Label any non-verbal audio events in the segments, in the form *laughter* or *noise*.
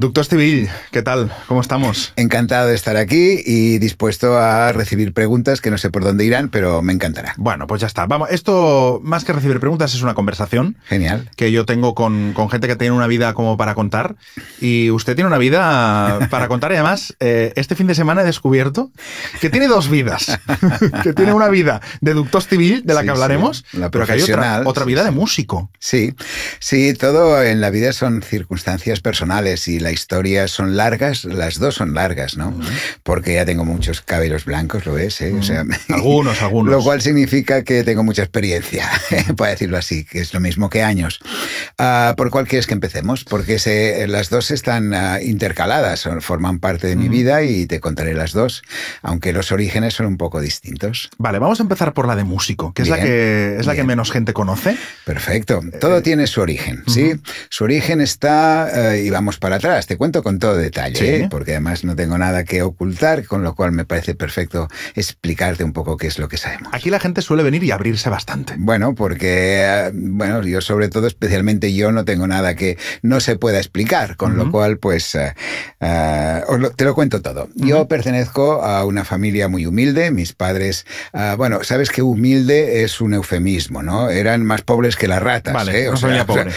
Doctor Civil, ¿qué tal? ¿Cómo estamos? Encantado de estar aquí y dispuesto a recibir preguntas que no sé por dónde irán, pero me encantará. Bueno, pues ya está. Vamos, esto más que recibir preguntas es una conversación. Genial. Que yo tengo con, gente que tiene una vida como para contar. Y usted tiene una vida para contar. Y además, eh, este fin de semana he descubierto que tiene dos vidas. *laughs* que tiene una vida de Doctor Civil, de la que hablaremos, pero que hay otra, otra vida de músico. Sí, sí, todo en la vida son circunstancias personales y la la historia son largas, las dos son largas, ¿no? Porque ya tengo muchos cabellos blancos, lo ves, ¿eh? o sea, *laughs* algunos, algunos. Lo cual significa que tengo mucha experiencia, *laughs* para decirlo así, que es lo mismo que años. Ah, ¿Por cuál quieres que empecemos? Porque se, las dos están ah, intercaladas, forman parte de mi vida y te contaré las dos, aunque los orígenes son un poco distintos. Vale, vamos a empezar por la de músico, que es la que es la que menos gente conoce. Perfecto. Todo eh, tiene su origen, ¿sí? Su origen está, eh, y vamos para atrás te cuento con todo detalle, ¿eh? porque además no tengo nada que ocultar, con lo cual me parece perfecto explicarte un poco qué es lo que sabemos. Aquí la gente suele venir y abrirse bastante. Bueno, porque, ah, bueno, yo sobre todo, especialmente yo, no tengo nada que no se pueda explicar, con lo cual, pues, ah, ah, te lo cuento todo. Yo pertenezco a una familia muy humilde, mis padres, bueno, sabes que humilde es un eufemismo, ¿no? Eran más pobres que las ratas. ¿eh?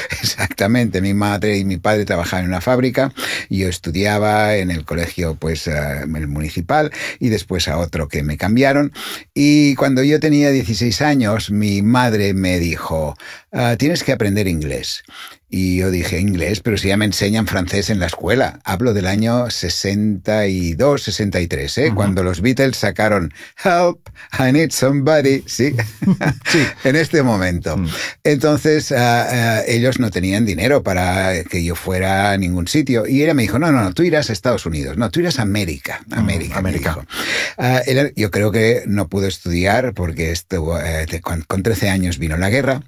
*laughs* exactamente, mi madre y mi padre trabajaban en una fábrica yo estudiaba en el colegio pues, eh, el municipal y después a otro que me cambiaron. Y cuando yo tenía 16 años, mi madre me dijo, ah, tienes que aprender inglés. Y yo dije, inglés, pero si ya me enseñan francés en la escuela. Hablo del año 62, 63, ¿eh? cuando los Beatles sacaron Help, I Need Somebody, ¿sí? *laughs* sí. *laughs* en este momento. Mm. Entonces, ah, ah, ellos no tenían dinero para que yo fuera a ningún sitio. Y ella me dijo, no, no, no, tú irás a Estados Unidos, no, tú irás a América. Mm, América, América. Ah, yo creo que no pudo estudiar porque estuvo, eh, con 13 años vino la guerra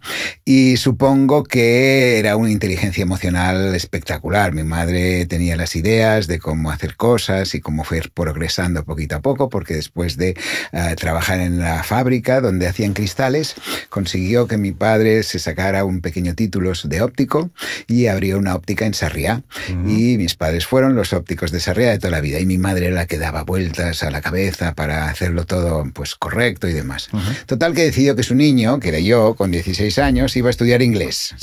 y supongo que era un inteligencia emocional espectacular. Mi madre tenía las ideas de cómo hacer cosas y cómo fue progresando poquito a poco, porque después de eh, trabajar en la fábrica donde hacían cristales, consiguió que mi padre se sacara un pequeño título de óptico y abrió una óptica en Sarriá. Y mis padres fueron los ópticos de Sarriá de toda la vida. Y mi madre era la que daba vueltas a la cabeza para hacerlo todo pues correcto y demás. Total que decidió que su niño, que era yo, con 16 años, iba a estudiar inglés.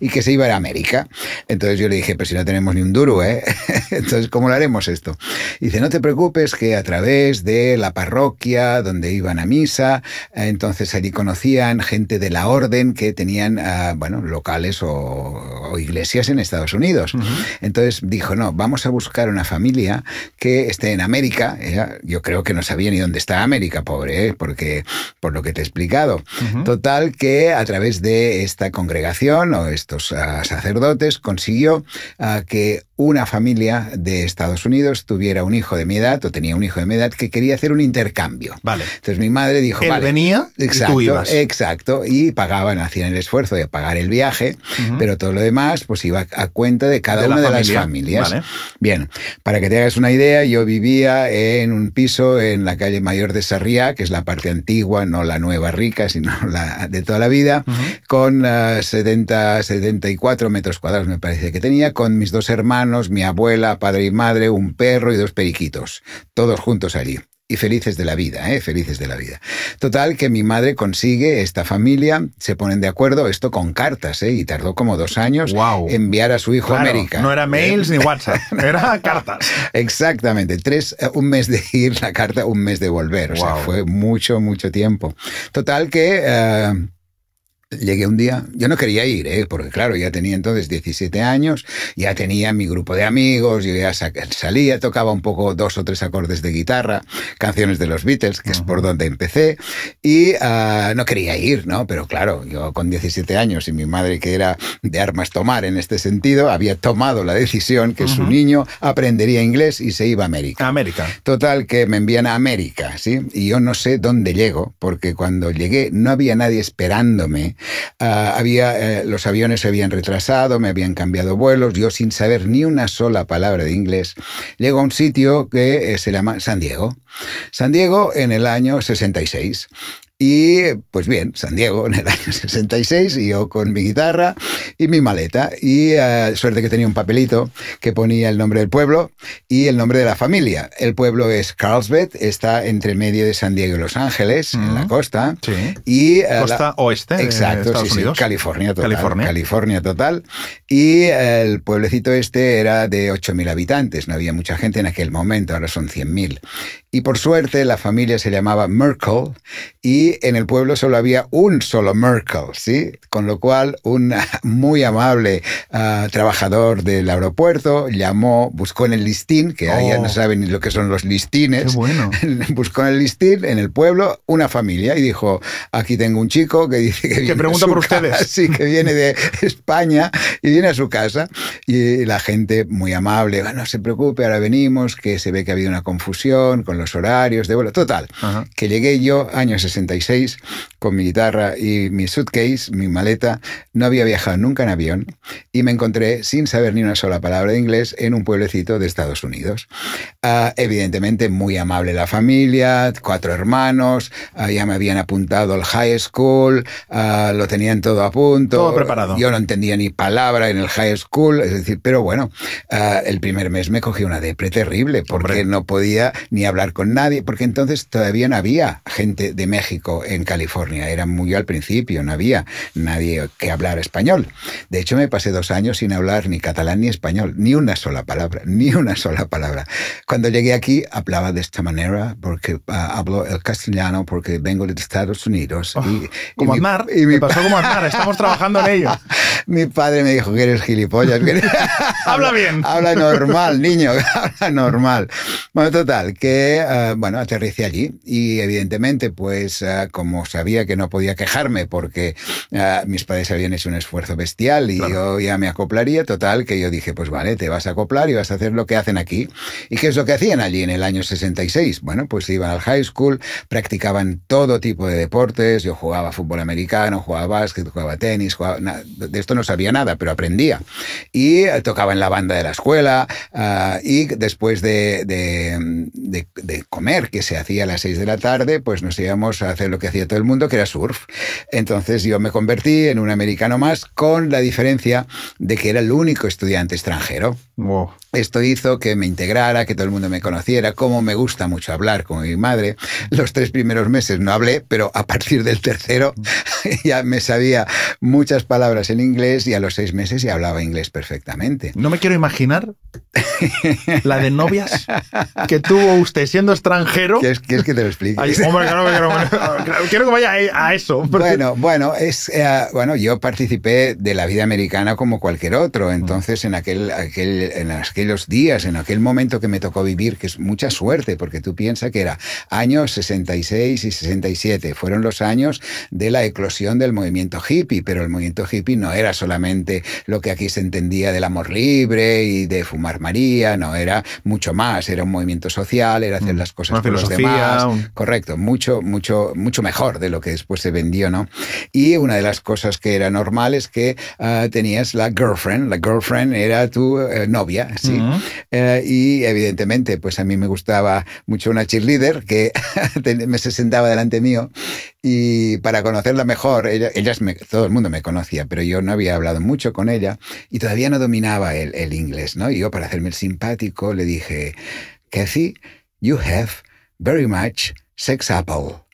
Y que se iba América. Entonces yo le dije, pero si no tenemos ni un duro, ¿eh? *laughs* Entonces, ¿cómo lo haremos esto? dice, no te preocupes que a través de la parroquia donde iban a misa, eh, entonces allí conocían gente de la orden que tenían, ah, bueno, locales o, iglesias en Estados Unidos. Entonces dijo, no, vamos a buscar una familia que esté en América. Yo creo que no sabía ni dónde está América, pobre, ¿eh? porque por lo que te he explicado. Total que a través de esta congregación o estos ah, sacerdotes, consiguió ah, que una familia de Estados Unidos tuviera un hijo de mi edad, o tenía un hijo de mi edad, que quería hacer un intercambio. Vale. Entonces mi madre dijo, Él venía exacto, y tú ibas. Exacto, y pagaban, hacían el esfuerzo de pagar el viaje, pero todo lo demás pues iba a cuenta de cada una de las familias. Bien, para que te hagas una idea, yo vivía en un piso en la calle Mayor de Sarriá, que es la parte antigua, no la nueva rica, sino la de toda la vida, con 70, ah, 74 cuatro metros cuadrados, me parece que tenía, con mis dos hermanos, mi abuela, padre y madre, un perro y dos periquitos, todos juntos allí. Y felices de la vida, ¿eh? felices de la vida. Total, que mi madre consigue esta familia, se ponen de acuerdo, esto con cartas, ¿eh? y tardó como dos años wow. enviar a su hijo a América. No era ¿Eh? mails ni WhatsApp, *laughs* era cartas. Exactamente, tres, eh, un mes de ir la carta, un mes de volver, o sea, fue mucho, mucho tiempo. Total, que... Eh, llegué un día, yo no quería ir, ¿eh? porque claro, ya tenía entonces 17 años, ya tenía mi grupo de amigos, yo ya salía, tocaba un poco dos o tres acordes de guitarra, canciones de los Beatles, que es por donde empecé, y ah, no quería ir, ¿no? Pero claro, yo con 17 años y mi madre que era de armas tomar en este sentido, había tomado la decisión que su niño aprendería inglés y se iba a América. América. Total, que me envían a América, ¿sí? Y yo no sé dónde llego, porque cuando llegué no había nadie esperándome Ah, había, eh, los aviones se habían retrasado, me habían cambiado vuelos, yo sin saber ni una sola palabra de inglés, llego a un sitio que eh, se llama San Diego. San Diego en el año 66. Y pues bien, San Diego en el *laughs* año 66 y yo con mi guitarra y mi maleta. Y eh, suerte que tenía un papelito que ponía el nombre del pueblo y el nombre de la familia. El pueblo es Carlsbad, está entre medio de San Diego y Los Ángeles, en la mm. costa. Sí. Y, eh, costa oeste. Exacto, California total. California. California total. Y eh, el pueblecito este era de 8.000 habitantes, no había mucha gente en aquel momento, ahora son 100.000. Y por suerte la familia se llamaba Merkel y en el pueblo solo había un solo Merkel, ¿sí? Con lo cual, un *laughs* muy amable ah, trabajador del aeropuerto llamó, buscó en el listín, que ya no oh. saben ni lo que son los listines, Qué bueno. *laughs* buscó en el listín, en el pueblo, una familia y dijo, aquí tengo un chico que dice que, viene *laughs* que viene de España y viene a su casa y la gente muy amable, ah, no se preocupe, ahora venimos, que se ve que ha habido una confusión con los horarios de vuelo, total, que llegué yo año 60 con mi guitarra y mi suitcase, mi maleta. No había viajado nunca en avión y me encontré sin saber ni una sola palabra de inglés en un pueblecito de Estados Unidos. Ah, evidentemente muy amable la familia, cuatro hermanos, ah, ya me habían apuntado al high school, ah, lo tenían todo a punto. Todo preparado. Yo no entendía ni palabra en el high school, es decir, pero bueno, el primer mes me cogí una depre terrible porque no podía ni hablar con nadie, porque entonces todavía no había gente de México en California. Era muy al principio, no había nadie que hablar español. De hecho, me pasé dos años sin hablar ni catalán ni español, ni una sola palabra, *laughs* ni una sola palabra. Cuando llegué aquí, hablaba de esta manera, porque ah, hablo el castellano, porque vengo de Estados Unidos. y, ah, como y Aznar, y me pasó como mar estamos trabajando en ello. *laughs* mi padre me dijo que eres gilipollas. Que *laughs* habla bien. Habla normal, niño, habla normal. Bueno, total, que, ah, bueno, aterricé allí y evidentemente, pues como sabía que no podía quejarme porque ah, mis padres habían hecho un esfuerzo bestial y yo ya me acoplaría, total, que yo dije, pues vale, te vas a acoplar y vas a hacer lo que hacen aquí. ¿Y qué es lo que hacían allí en el año 66? Bueno, pues iban al high school, practicaban todo tipo de deportes, yo jugaba fútbol americano, jugaba básquet, jugaba tenis, de esto no sabía nada, pero aprendía. Y eh, tocaba en la banda de la escuela ah, y después de, de, de comer, que se hacía a las 6 de la tarde, pues nos íbamos a hacer lo que hacía todo el mundo, que era surf. Entonces yo me convertí en un americano más con la diferencia de que era el único estudiante extranjero. Esto hizo que me integrara, que todo el mundo me conociera, como me gusta mucho hablar con mi madre. Los tres primeros meses no hablé, pero a partir del tercero *laughs* ya me sabía muchas palabras en inglés y a los seis meses ya hablaba inglés perfectamente. No me quiero imaginar la de novias que tuvo usted siendo extranjero. *laughs* qué es que te lo explique? hombre, claro, quiero que vaya a eso. Bueno, bueno, es, eh, bueno, yo participé de la vida americana como cualquier otro. Entonces, en, aquel, aquel, en aquellos días, en aquel momento que me tocó vivir, que es mucha suerte, porque tú piensas que era años 66 y 67, fueron los años de la eclosión del movimiento hippie, pero el movimiento hippie no era solamente lo que aquí se entendía del amor libre y de fumar María, no, era mucho más, era un movimiento social, era hacer mm, las cosas por los demás. Correcto, mucho, mucho mucho mejor de lo que después se vendió, ¿no? Y una de las cosas que era normal es que ah, tenías la girlfriend, la girlfriend era tu eh, novia, sí. Eh, y evidentemente, pues a mí me gustaba mucho una cheerleader que *laughs* me se sentaba delante mío y para conocerla mejor, ella, todo el mundo me conocía, pero yo no había hablado mucho con ella y todavía no dominaba el, el inglés, ¿no? Y yo para hacerme el simpático le dije, Kathy, you have very much sex apple.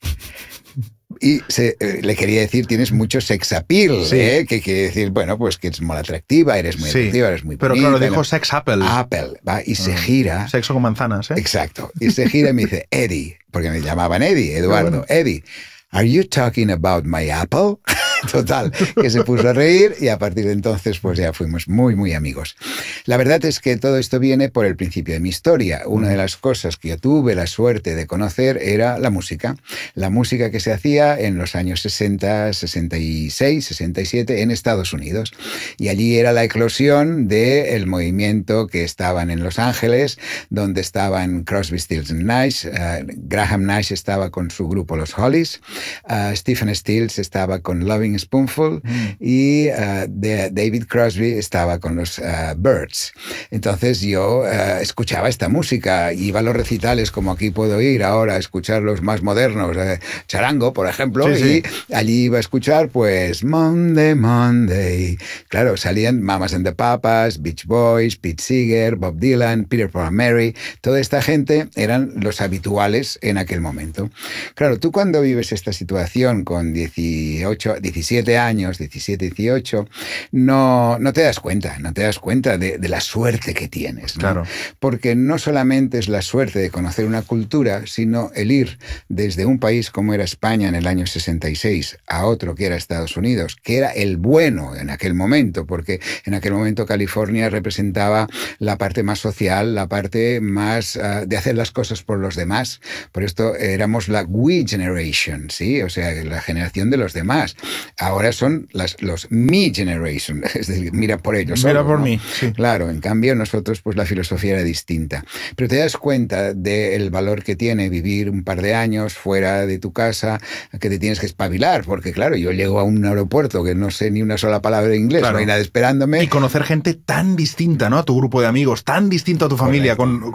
Y eh, le quería decir, tienes mucho sex appeal, ¿eh? que quiere decir, bueno, pues que eres muy atractiva, eres muy atractiva, eres muy Pero no claro, dijo sex apple. Apple, va, y se ah. gira. Sexo con manzanas, ¿eh? Exacto. Y se gira y me dice, Eddie, porque me llamaban Eddie, Eduardo, Eddie, ¿are you talking about my apple? *laughs* Total, que se puso a reír y a partir de entonces pues ya fuimos muy, muy amigos. La verdad es que todo esto viene por el principio de mi historia. Una de las cosas que yo tuve la suerte de conocer era la música. La música que se hacía en los años 60, 66, 67 en Estados Unidos. Y allí era la eclosión del movimiento que estaban en Los Ángeles, donde estaban Crosby, Stills Nash, eh, Graham Nash estaba con su grupo Los Hollies, eh, Stephen Stills estaba con Loving Spoonful mm. y ah, David Crosby estaba con los ah, Birds. Entonces yo ah, escuchaba esta música, iba a los recitales como aquí puedo ir ahora a escuchar los más modernos, eh, charango por ejemplo, y allí iba a escuchar pues Monday, Monday. Claro, salían Mamas and the Papas, Beach Boys, Pete Seeger, Bob Dylan, Peter Paul Mary, toda esta gente eran los habituales en aquel momento. Claro, tú cuando vives esta situación con 18, 17 años, 17, 18, no, no te das cuenta, no te das cuenta de, la suerte que tienes. Claro. Porque no solamente es la suerte de conocer una cultura, sino el ir desde un país como era España en el año 66 a otro que era Estados Unidos, que era el bueno en aquel momento, porque en aquel momento California representaba la parte más social, la parte más ah, de hacer las cosas por los demás. Por esto éramos la We Generation, ¿sí? O sea, la generación de los demás. Ahora son las, los mi generation, *laughs* es decir, mira por ellos. Mira por mí. Claro, en cambio nosotros pues la filosofía era distinta. Pero te das cuenta del valor que tiene vivir un par de años fuera de tu casa, que te tienes que espabilar, porque claro, yo llego a un aeropuerto que no sé ni una sola palabra de inglés, no hay nada esperándome. Y conocer gente tan distinta, ¿no? A tu grupo de amigos, tan distinto a tu familia, con,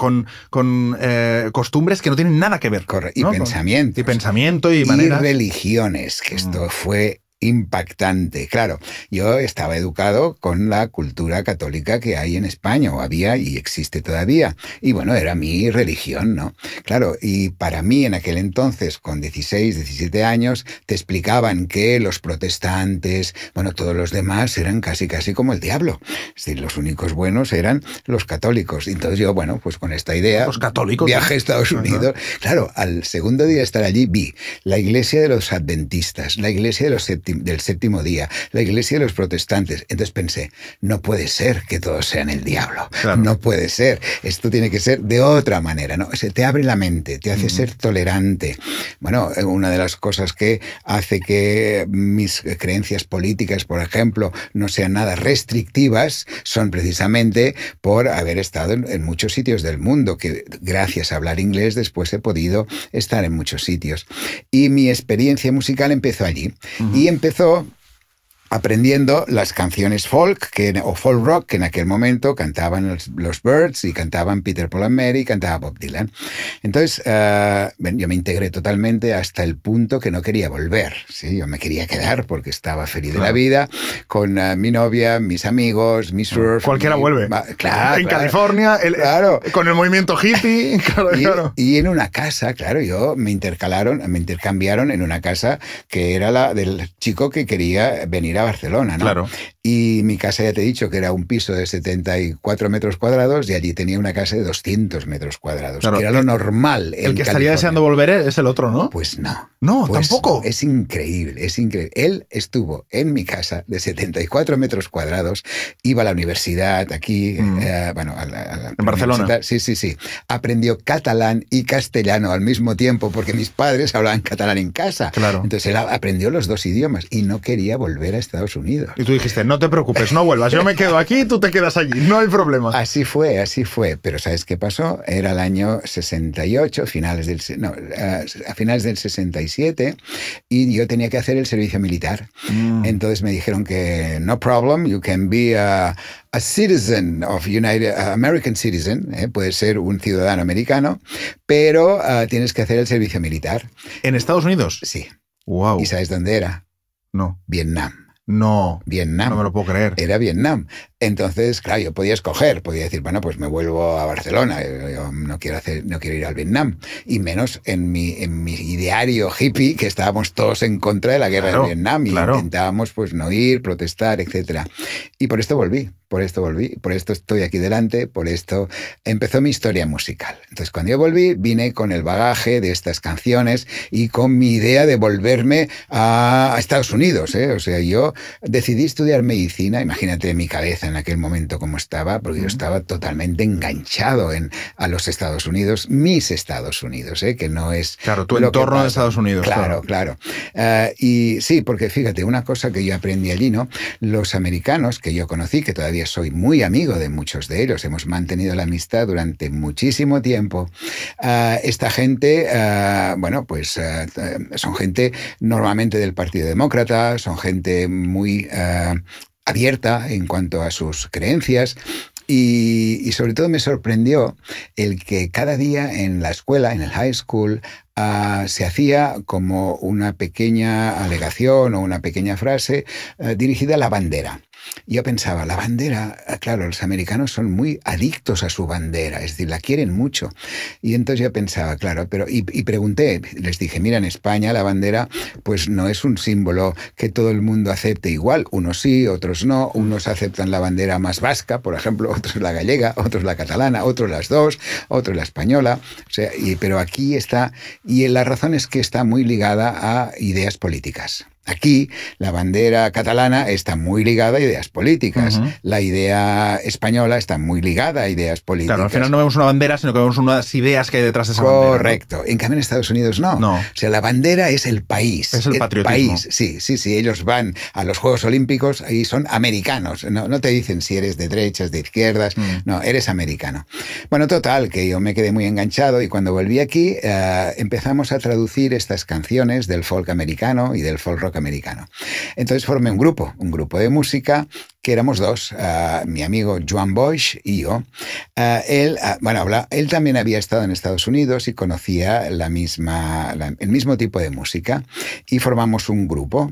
con, eh, costumbres que no tienen nada que ver. Correcto. Y pensamiento. Y pensamiento y, y religiones, que esto mm. fue impactante. Claro, yo estaba educado con la cultura católica que hay en España, o había y existe todavía. Y bueno, era mi religión, ¿no? Claro, y para mí en aquel entonces, con 16, 17 años, te explicaban que los protestantes, bueno, todos los demás eran casi, casi como el diablo. Es los únicos buenos eran los católicos. Entonces yo, bueno, pues con esta idea, viajé a Estados Unidos. Claro, al segundo día de estar allí vi la iglesia de los adventistas, la iglesia de los séptimo, del séptimo día, la iglesia de los protestantes. Entonces pensé, no puede ser que todos sean el diablo, no puede ser, esto tiene que ser de otra manera, ¿no? Se te abre la mente, te hace ser tolerante. Bueno, eh, una de las cosas que hace que mis creencias políticas, por ejemplo, no sean nada restrictivas, son precisamente por haber estado en, muchos sitios del mundo, que gracias a hablar inglés después he podido estar en muchos sitios. Y mi experiencia musical empezó allí empezó aprendiendo las canciones folk que, o folk rock que en aquel momento cantaban los, Birds y cantaban Peter Paul and Mary y cantaba Bob Dylan. Entonces, eh, yo me integré totalmente hasta el punto que no quería volver. ¿sí? Yo me quería quedar porque estaba feliz de la vida con eh, mi novia, mis amigos, mis Cualquiera vuelve. en California, eh, claro. con el movimiento hippie. *laughs* y, y, en una casa, claro, yo me intercalaron, me intercambiaron en una casa que era la del chico que quería venir a Barcelona, ¿no? Y mi casa, ya te he dicho, que era un piso de 74 metros cuadrados y allí tenía una casa de 200 metros cuadrados, era lo normal. El que estaría deseando volver es el otro, ¿no? Pues no. No, pues tampoco. Es increíble, es increíble. Él estuvo en mi casa de 74 metros cuadrados, iba a la universidad aquí, mm. eh, bueno, en Barcelona. Sí, sí, sí. Aprendió catalán y castellano al mismo tiempo porque mis padres hablaban catalán en casa. Claro. Entonces él aprendió los dos idiomas y no quería volver a Estados Unidos. Y tú dijiste, no te preocupes, no vuelvas, yo me quedo aquí tú te quedas allí, no hay problema. Así fue, así fue. Pero ¿sabes qué pasó? Era el año 68, finales del, no, a finales del 67, y yo tenía que hacer el servicio militar. Mm. Entonces me dijeron que no problem, you can be a, citizen of United, American citizen, eh, puedes ser un ciudadano americano, pero ah, tienes que hacer el servicio militar. ¿En Estados Unidos? Sí. Wow. ¿Y sabes dónde era? No. Vietnam. No. Vietnam. No me lo puedo creer. Era Vietnam. Entonces, claro, yo podía escoger, podía decir, bueno, pues me vuelvo a Barcelona, eh, no quiero hacer, no quiero ir al Vietnam, y menos en mi, en mi ideario hippie que estábamos todos en contra de la guerra de Vietnam y intentábamos pues no ir, protestar, etcétera. Y por esto volví, por esto volví, por esto estoy aquí delante, por esto empezó mi historia musical. Entonces, cuando yo volví, vine con el bagaje de estas canciones y con mi idea de volverme a Estados Unidos, ¿eh? o sea, yo decidí estudiar medicina, imagínate en mi cabeza en aquel momento como estaba, porque yo estaba totalmente enganchado en, a los Estados Unidos, mis Estados Unidos, ¿eh? que no es... Claro, tu entorno de Estados Unidos. Claro, claro. Ah, y sí, porque fíjate, una cosa que yo aprendí allí, ¿no? Los americanos que yo conocí, que todavía soy muy amigo de muchos de ellos, hemos mantenido la amistad durante muchísimo tiempo, ah, esta gente, ah, bueno, pues son gente normalmente del Partido Demócrata, son gente muy abierta en cuanto a sus creencias. Y, sobre todo me sorprendió el que cada día en la escuela, en el high school, ah, se hacía como una pequeña alegación o una pequeña frase ah, dirigida a la bandera. Yo pensaba, la bandera, claro, los americanos son muy adictos a su bandera, es decir, la quieren mucho. Y entonces yo pensaba, claro, pero y, pregunté, les dije, mira, en España la bandera pues no es un símbolo que todo el mundo acepte igual, unos sí, otros no, unos aceptan la bandera más vasca, por ejemplo, *laughs* otros la gallega, otros la catalana, otros las dos, otros la española, pero aquí está, y la razón es que está muy ligada a ideas políticas. Aquí la bandera catalana está muy ligada a ideas políticas, la idea española está muy ligada a ideas políticas. Claro, al final no vemos una bandera, sino que vemos unas ideas que hay detrás de esa bandera. Correcto. En cambio en Estados Unidos no. O sea, la bandera es el país. Es el, país, sí, sí, sí. Ellos van a los Juegos Olímpicos y son americanos. No, te dicen si eres de derechas, de izquierdas, mm. no, eres americano. Bueno, total, que yo me quedé muy enganchado y cuando volví aquí eh, empezamos a traducir estas canciones del folk americano y del folk rock americano. Entonces formé un grupo, un grupo de música que éramos dos, eh, mi amigo Joan Bosch y yo. Eh, él, eh, bueno, él también había estado en Estados Unidos y conocía la misma, el mismo tipo de música y formamos un grupo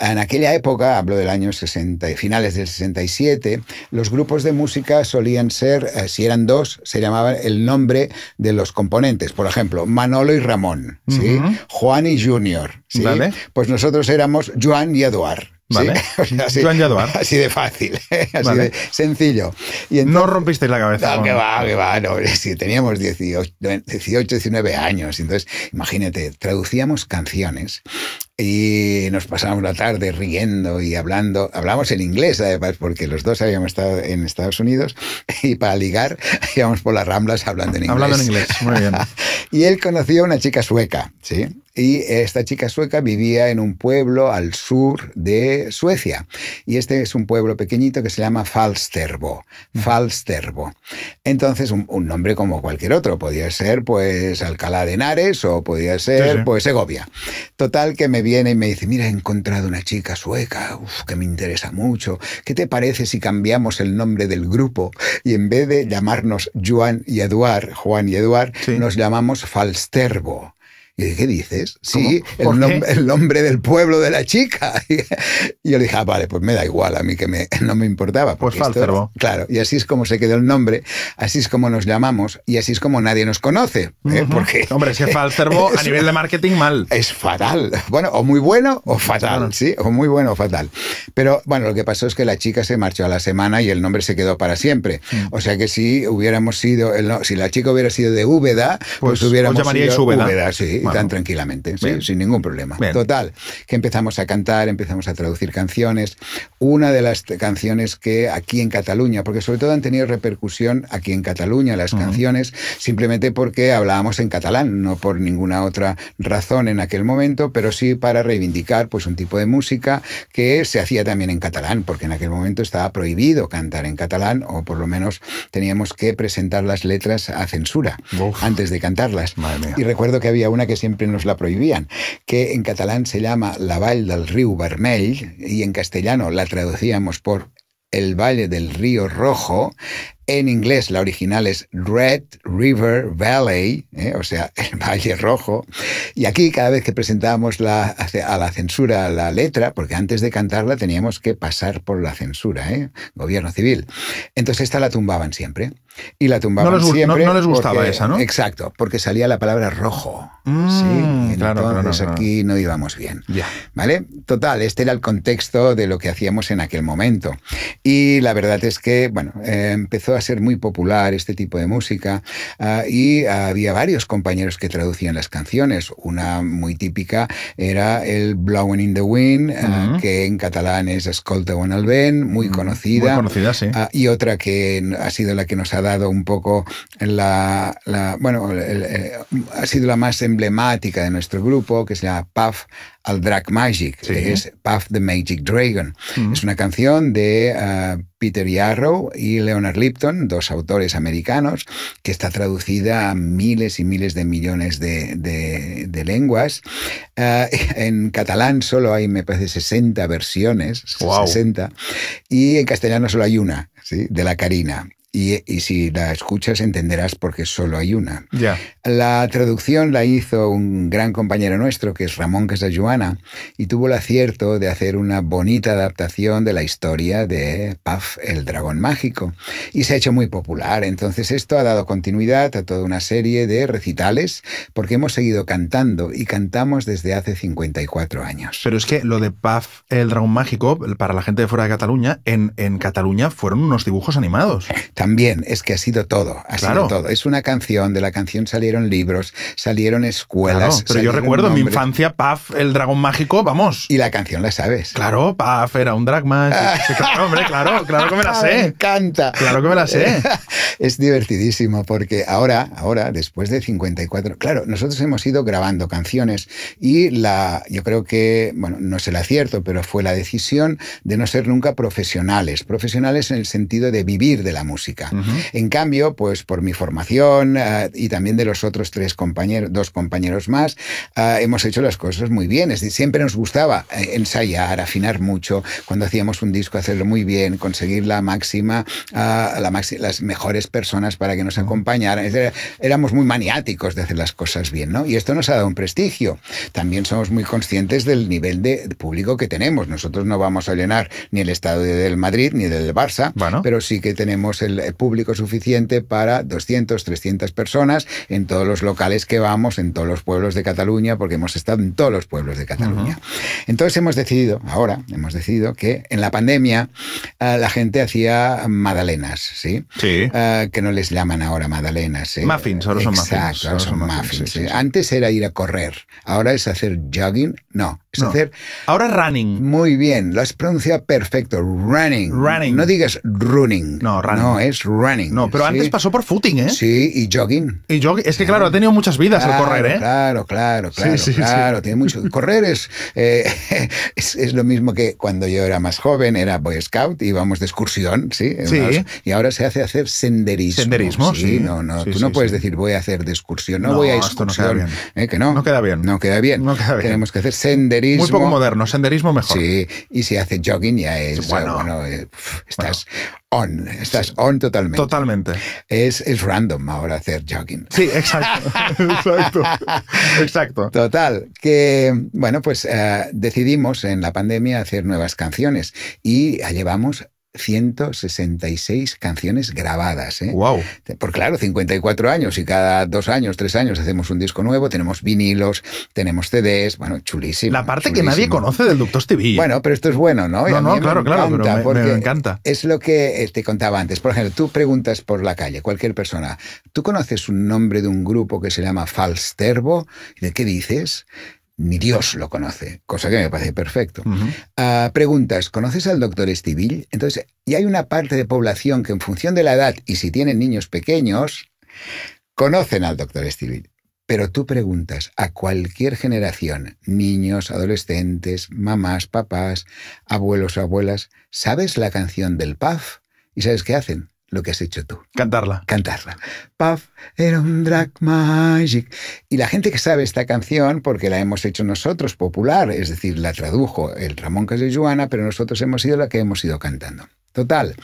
en aquella época, hablo del año 60, finales del 67, los grupos de música solían ser, eh, si eran dos, se llamaban el nombre de los componentes. Por ejemplo, Manolo y Ramón, ¿sí? Juan y Junior. Pues nosotros éramos Juan y Eduard. ¿Vale? *laughs* así, de fácil, ¿eh? *laughs* así de sencillo. Y no rompisteis la cabeza. No, que va, que va. No, si teníamos 18, 18, 19 años. Entonces, imagínate, traducíamos canciones y nos pasábamos la tarde riendo y hablando. Hablábamos en inglés, además, porque los dos habíamos estado en Estados Unidos *laughs* y para ligar íbamos por las ramblas hablando en inglés. Hablando en inglés, muy bien. y él conoció a una chica sueca, ¿sí? Y esta chica sueca vivía en un pueblo al sur de Suecia. Y este es un pueblo pequeñito que se llama Falsterbo. Falsterbo. Entonces, un, nombre como cualquier otro. Podía ser, pues, Alcalá de Henares o podía ser, pues, Segovia. Total, que me viene y me dice, mira, he encontrado una chica sueca, que me interesa mucho. ¿Qué te parece si cambiamos el nombre del grupo y en vez de llamarnos Juan y Eduard, Juan y Eduard, nos llamamos Falsterbo? Y ¿qué dices? Sí, el, el, nombre del pueblo de la chica. *laughs* Y yo le dije, ah, vale, pues me da igual, a mí que *laughs* no me importaba. Pues falso. Claro, y así es como se quedó el nombre, así es como nos llamamos y así es como nadie nos conoce. ¿eh? Porque, *laughs* Hombre, ese Falterbo a nivel de marketing mal. Es fatal. Bueno, o muy bueno o fatal, sí, o muy bueno o fatal. Pero bueno, lo que pasó es que la chica se marchó a la semana y el nombre se quedó para siempre. Mm. O sea que si hubiéramos sido, si la chica hubiera sido de Úbeda, pues, pues hubiéramos sido tan tranquilamente, sin ningún problema. Total, que empezamos a cantar, empezamos a traducir canciones. Una de las canciones que aquí en Cataluña, porque sobre todo han tenido repercusión aquí en Cataluña las canciones, simplemente porque hablábamos en catalán, no por ninguna otra razón en aquel momento, pero sí para reivindicar pues un tipo de música que se hacía también en catalán, porque en aquel momento estaba prohibido cantar en catalán o por lo menos teníamos que presentar las letras a censura antes de cantarlas. Y recuerdo que había una que siempre nos la prohibían, que en catalán se llama la Valle del Río Vermell y en castellano la traducíamos por el Valle del Río Rojo. En inglés la original es Red River Valley, eh, o sea, el Valle Rojo. Y aquí cada vez que presentábamos a la censura la letra, porque antes de cantarla teníamos que pasar por la censura, eh, gobierno civil. Entonces esta la tumbaban siempre. Y la tumbaban no les, siempre. No, les gustaba esa, ¿no? Exacto, porque salía la palabra rojo. Mm, sí, claro, entonces no, aquí no íbamos bien. ¿Vale? Total, este era el contexto de lo que hacíamos en aquel momento. Y la verdad es que, bueno, eh, empezó a ser muy popular este tipo de música ah, y había varios compañeros que traducían las canciones. Una muy típica era el Blowing in the Wind, ah, que en catalán es Escolta o en el muy mm, conocida. Muy conocida, sí. Ah, y otra que ha sido la que nos ha dado un poco la, la bueno, eh, ha sido la más emblemática de nuestro grupo, que se llama Puff al Drag Magic, es Puff the Magic Dragon. Mm. Es una canción de ah, Peter Yarrow y Leonard Lipton, dos autores americanos, que está traducida a miles y miles de millones de, lenguas. Ah, *laughs* en catalán solo hay, me parece, 60 versiones, 60, y en castellano solo hay una, de la Carina y, si la escuchas entenderás porque solo hay una. La traducción la hizo un gran compañero nuestro, que es Ramón Casayuana y tuvo el acierto de hacer una bonita adaptación de la historia de Puff, el dragón mágico, y se ha hecho muy popular. Entonces esto ha dado continuidad a toda una serie de recitales, porque hemos seguido cantando y cantamos desde hace 54 años. Pero es que lo de Puff, el dragón mágico, para la gente de fuera de Cataluña, en, Cataluña fueron unos dibujos animados. También, es que ha sido todo, ha sido todo. Es una canción, de la canción salieron libros, salieron escuelas. pero yo recuerdo en mi infancia, Paf, el dragón mágico, vamos. Y la canción la sabes. Claro, Paf era un drag claro, *laughs* hombre, claro, claro que me la sé. Me encanta. Claro que me la sé. *laughs* es divertidísimo porque ahora, ahora, después de 54, claro, nosotros hemos ido grabando canciones y la, yo creo que, bueno, no es el acierto, pero fue la decisión de no ser nunca profesionales, profesionales en el sentido de vivir de la música. En cambio, pues por mi formación eh, y también de los otros tres compañeros, dos compañeros más, ah, hemos hecho las cosas muy bien. Es siempre nos gustaba eh, ensayar, afinar mucho, cuando hacíamos un disco, hacerlo muy bien, conseguir la máxima, ah, las mejores personas para que nos acompañaran. éramos muy maniáticos de hacer las cosas bien, ¿no? Y esto nos ha dado un prestigio. También somos muy conscientes del nivel de público que tenemos. Nosotros no vamos a llenar ni el estado del Madrid ni del Barça, pero sí que tenemos el público suficiente para 200, 300 personas en todos los locales que vamos, en todos los pueblos de Cataluña, porque hemos estado en todos los pueblos de Cataluña. Entonces hemos decidido, ahora hemos decidido que en la pandemia eh, la gente hacía magdalenas, ¿sí? Sí. Eh, que no les llaman ahora magdalenas. Muffins, ¿eh? ahora son Exacto, muffins. Ahora son, muffins. Antes era ir a correr, ahora es hacer jogging, no, es hacer... Ahora running. Muy bien, lo has pronunciado perfecto, running. Running. No digas running. No, running. No, es running. No, pero antes pasó por footing, ¿eh? Sí, y jogging. Y jogging, es que claro, ha tenido muchas vidas el correr, ¿eh? Claro, claro, claro. Tiene mucho... Correr eh, *laughs* es, lo mismo que cuando yo era más joven, era Boy Scout, íbamos de excursión, ¿sí? Sí. y ahora se hace hacer senderismo. Senderismo, sí. No, no, tú no puedes decir voy a hacer de excursión, no, voy a excursión. Esto no queda bien. ¿eh? Que no. No queda bien. No queda bien. No queda bien. Tenemos que hacer senderismo. Muy poco moderno, senderismo mejor. Sí, y si hace jogging ya es... Bueno, bueno eh, estás on, estás on totalmente. Totalmente. Es, es, random ahora hacer jogging. Sí, exacto. *laughs* exacto. exacto. Total, que bueno, pues eh, decidimos en la pandemia hacer nuevas canciones y llevamos 166 canciones grabadas. Wow. ¿eh? Por claro, 54 años y cada dos años, tres años hacemos un disco nuevo, tenemos vinilos, tenemos CDs, bueno, chulísimo. La parte que nadie conoce del Doctor TV. Bueno, pero esto es bueno, ¿no? no, no, claro, claro, me encanta. Es lo que eh, te contaba antes. Por ejemplo, tú preguntas por la calle, cualquier persona, ¿tú conoces un nombre de un grupo que se llama Falsterbo? ¿De qué dices? ni Dios lo conoce, cosa que me parece perfecto. Ah, preguntas, ¿conoces al doctor Estivil? Entonces, y hay una parte de población que en función de la edad y si tienen niños pequeños, conocen al doctor Estivil. Pero tú preguntas a cualquier generación, niños, adolescentes, mamás, papás, abuelos, abuelas, ¿sabes la canción del PAF? ¿Y sabes qué hacen? lo que has hecho tú. Cantarla. Cantarla. Paf era un drag magic. Y la gente que sabe esta canción, porque la hemos hecho nosotros popular, es decir, la tradujo el Ramón Juana pero nosotros hemos sido la que hemos ido cantando. Total.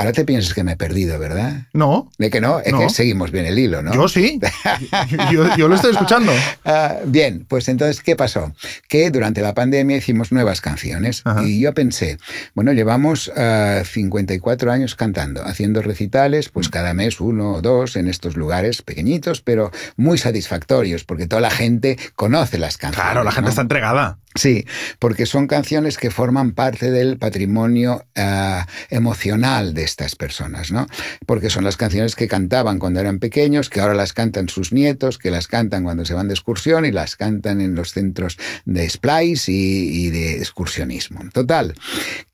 Ahora te piensas que me he perdido, ¿verdad? No. De que no, es que seguimos bien el hilo, ¿no? Yo sí. *laughs* yo, lo estoy escuchando. Ah, bien, pues entonces, ¿qué pasó? Que durante la pandemia hicimos nuevas canciones y yo pensé, bueno, llevamos 54 ah, años cantando, haciendo recitales, pues mm. cada mes uno o dos en estos lugares pequeñitos, pero muy satisfactorios, porque toda la gente conoce las canciones. Claro, la gente está entregada. Sí, porque son canciones que forman parte del patrimonio ah, emocional de estas personas, ¿no? Porque son las canciones que cantaban cuando eran pequeños, que ahora las cantan sus nietos, que las cantan cuando se van de excursión y las cantan en los centros de splice y, de excursionismo. Total,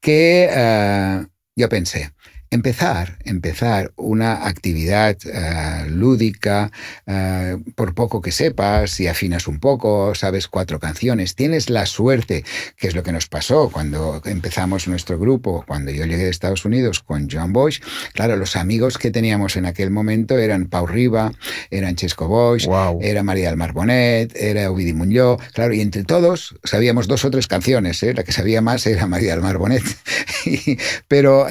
que eh, yo pensé, Empezar, empezar una actividad eh, lúdica, eh, por poco que sepas, si afinas un poco, sabes cuatro canciones, tienes la suerte, que es lo que nos pasó cuando empezamos nuestro grupo, cuando yo llegué de Estados Unidos con John Bosch, claro, los amigos que teníamos en aquel momento eran Pau Riva, eran Chesco Bosch, era María del Mar Bonet, era Ovidi Muñoz, claro, y entre todos sabíamos dos o tres canciones, ¿eh? la que sabía más era María del Mar Bonet, *laughs* pero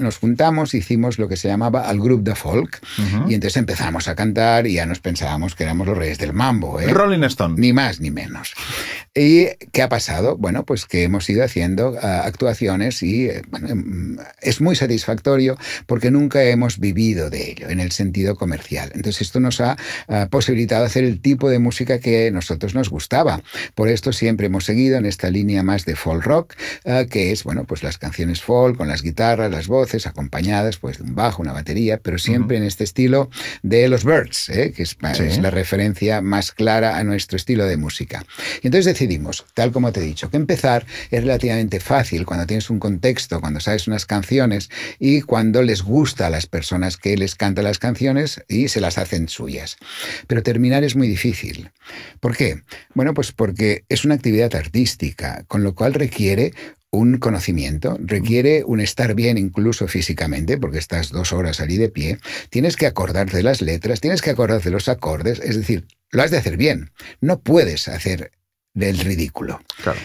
nos juntamos, hicimos lo que se llamaba al Group de Folk, y entonces empezamos a cantar y ya nos pensábamos que éramos los reyes del mambo. ¿eh? Rolling Stone. Ni más ni menos. ¿Y qué ha pasado? Bueno, pues que hemos ido haciendo ah, actuaciones y eh, em, es muy satisfactorio porque nunca hemos vivido de ello en el sentido comercial. Entonces esto nos ha ah, posibilitado hacer el tipo de música que nosotros nos gustaba. Por esto siempre hemos seguido en esta línea más de folk rock, ah, que es, bueno, pues las canciones folk con las guitarras, las voces, acompañadas pues, de un bajo, una batería, pero siempre en este estilo de los Birds, ¿eh? que es, la referencia más clara a nuestro estilo de música. Y entonces decidimos, tal como te he dicho, que empezar es relativamente fácil cuando tienes un contexto, cuando sabes unas canciones y cuando les gusta a las personas que les cantan las canciones y se las hacen suyas. Pero terminar es muy difícil. ¿Por qué? Bueno, pues porque es una actividad artística, con lo cual requiere un conocimiento, requiere un estar bien incluso físicamente, porque estás dos horas allí de pie, tienes que acordarte de las letras, tienes que acordarte de los acordes, es decir, lo has de hacer bien. No puedes hacer del ridículo.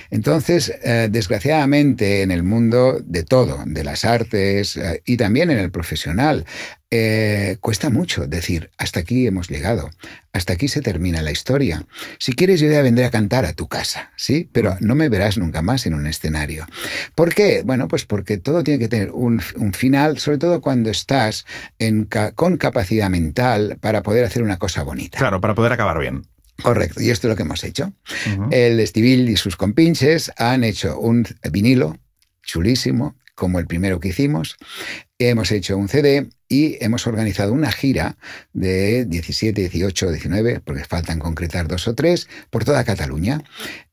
Entonces, eh, desgraciadamente, en el mundo de todo, de las artes eh, y también en el profesional, eh, cuesta mucho decir, hasta aquí hemos llegado, hasta aquí se termina la historia. Si quieres, yo ya vendré a cantar a tu casa, ¿sí? Pero no me verás nunca más en un escenario. ¿Por qué? Bueno, pues porque todo tiene que tener un, final, sobre todo cuando estás con capacidad mental para poder hacer una cosa bonita. Claro, para poder acabar bien. Correcto, y esto es lo que hemos hecho. El Estivil y sus compinches han hecho un vinilo chulísimo, como el primero que hicimos. Hemos hecho un CD y hemos organizado una gira de 17, 18, 19, porque faltan concretar dos o tres, por toda Cataluña.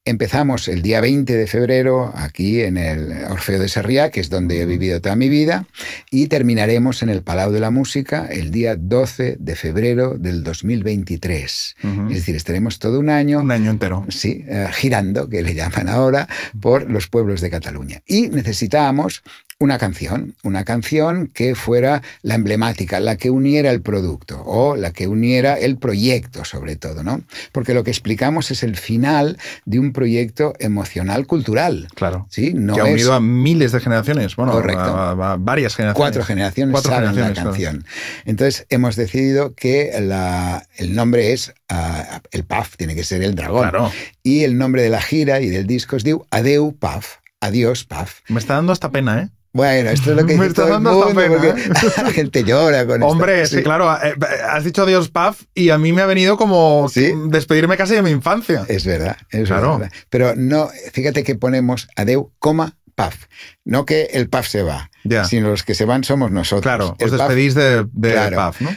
Empezamos el día 20 de febrero aquí en el Orfeo de Sarriá, que es donde he vivido toda mi vida, y terminaremos en el Palau de la Música el día 12 de febrero del 2023. Es decir, estaremos todo un año. Un año entero. Sí, eh, girando, que le llaman ahora, por los pueblos de Cataluña. Y necesitábamos una canción, una canción que fuera la emblemática, la que uniera el producto o la que uniera el proyecto sobre todo, ¿no? Porque lo que explicamos es el final de un proyecto emocional cultural. Claro. ¿sí? No que ha unido a miles de generaciones, bueno, A, varias generaciones. Cuatro generaciones Cuatro la canción. Entonces hemos decidido que el nombre es ah, el PAF, tiene que ser el dragón. Claro. Y el nombre de la gira y del disco es Diu Adeu PAF. Adiós, PAF. Me está dando hasta pena, ¿eh? Bueno, esto es lo que *laughs* Me está dando todo el mundo, ¿eh? *laughs* la gente llora con Hombre, sí, claro, eh, eh, has dicho adiós, Paf, y a mí me ha venido como despedirme casi de mi infancia. Es verdad, es verdad. Pero no, fíjate que ponemos adeu, coma, Paf. No que el Paf se va, si sino los que se van somos nosotros. Claro, os despedís del de,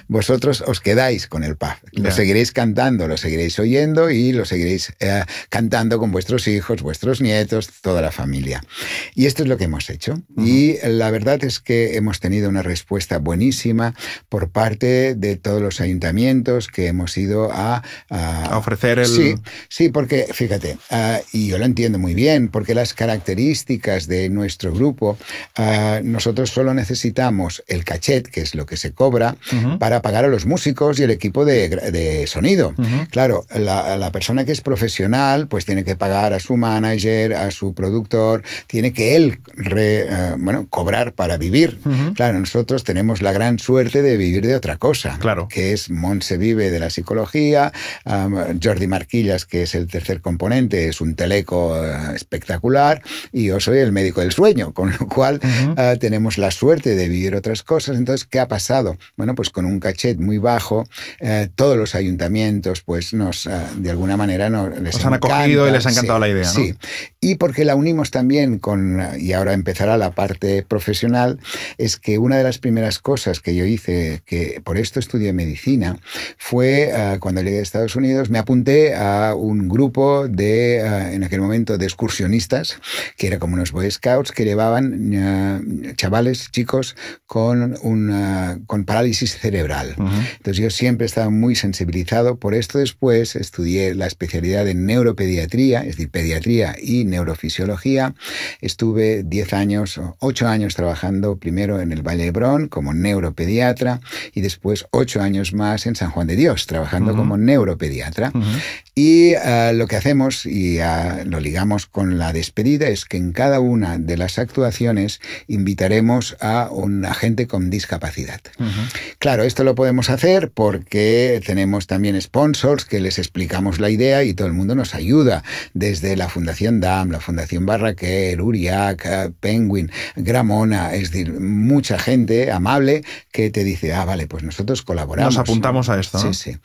Vosotros os quedáis con el PAF. Lo seguiréis cantando, lo seguiréis oyendo y lo seguiréis eh, cantando con vuestros hijos, vuestros nietos, toda la familia. Y esto es lo que hemos hecho. Y la verdad es que hemos tenido una respuesta buenísima por parte de todos los ayuntamientos que hemos ido a... ofrecer el... Sí, sí porque fíjate, ah, y yo lo entiendo muy bien, porque las características de nuestro grupo ah, nosotros solo necesitamos el cachet, que es lo que se cobra, para pagar a los músicos y el equipo de, sonido. Claro, la, persona que es profesional, pues tiene que pagar a su manager, a su productor, tiene que él eh, bueno, cobrar para vivir. Claro, nosotros tenemos la gran suerte de vivir de otra cosa, claro. que es Monse vive de la psicología, Jordi Marquillas, que es el tercer componente, es un teleco eh, espectacular, y yo soy el médico del sueño, con lo cual tenemos la suerte de vivir otras cosas. Entonces, ¿qué ha pasado? Bueno, pues con un cachet muy bajo, eh, todos los ayuntamientos, pues nos, eh, de alguna manera, nos han acogido y les ha encantado la idea. Sí, y porque la unimos también con, y ahora empezará la parte profesional, es que una de las primeras cosas que yo hice, que por esto estudié medicina, fue eh, cuando llegué a Estados Unidos, me apunté a un grupo de, en aquel momento, de excursionistas, que era como unos Boy Scouts, que llevaban chavales, chicos, con, una, parálisis cerebral. Entonces yo siempre estaba muy sensibilizado. Por esto después estudié la especialidad de neuropediatría, es decir, pediatría y neurofisiología. Estuve 10 años, 8 años trabajando primero en el Valle de Brón como neuropediatra y después 8 años más en San Juan de Dios trabajando como neuropediatra. Y eh, lo que hacemos, y ah, lo ligamos con la despedida, es que en cada una de las actuaciones invitamos a un gente con discapacidad. Claro, esto lo podemos hacer porque tenemos también sponsors que les explicamos la idea y todo el mundo nos ayuda, desde la Fundación DAM, la Fundación Barraquer, Uriac, eh, Penguin, Gramona, es decir, mucha gente amable que te dice, ah, vale, pues nosotros colaboramos. Nos apuntamos a esto. Sí, sí.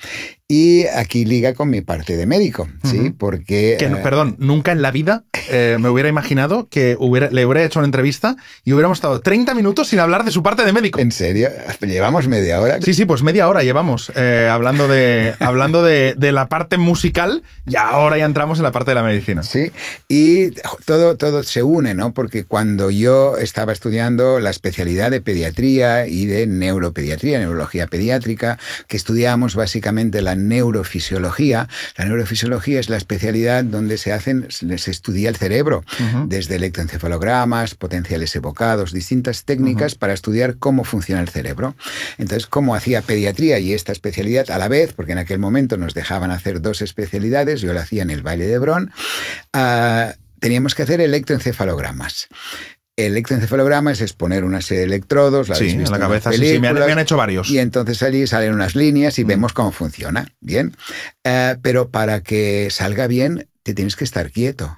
Y aquí liga con mi parte de médico, ¿sí? Porque... Eh, perdón, nunca en la vida eh, me hubiera imaginado que hubiera, le hubiera hecho una entrevista y hubiéramos estado 30 minutos sin hablar de su parte de médico. ¿En serio? ¿Llevamos media hora? Sí, sí, pues media hora llevamos eh, hablando, de, *laughs* hablando de, la parte musical y ahora ya entramos en la parte de la medicina. Sí, y todo, todo se une, ¿no? Porque cuando yo estaba estudiando la especialidad de pediatría y de neuropediatría, neurología pediátrica, que estudiábamos básicamente la neurofisiología. La neurofisiología es la especialidad donde se hacen, se estudia el cerebro, desde electroencefalogramas, potenciales evocados, distintas técnicas para estudiar cómo funciona el cerebro. Entonces, cómo hacía pediatría y esta especialidad a la vez, porque en aquel momento nos dejaban hacer dos especialidades, yo lo hacía en el Valle de Brón, ah, teníamos que hacer electroencefalogramas. El electroencefalograma es exponer una serie de electrodos, la sí, en la cabeza, sí, me hecho varios. Y entonces allí salen unas líneas y mm. vemos cómo funciona. Bien. Eh, pero para que salga bien, te tienes que estar quieto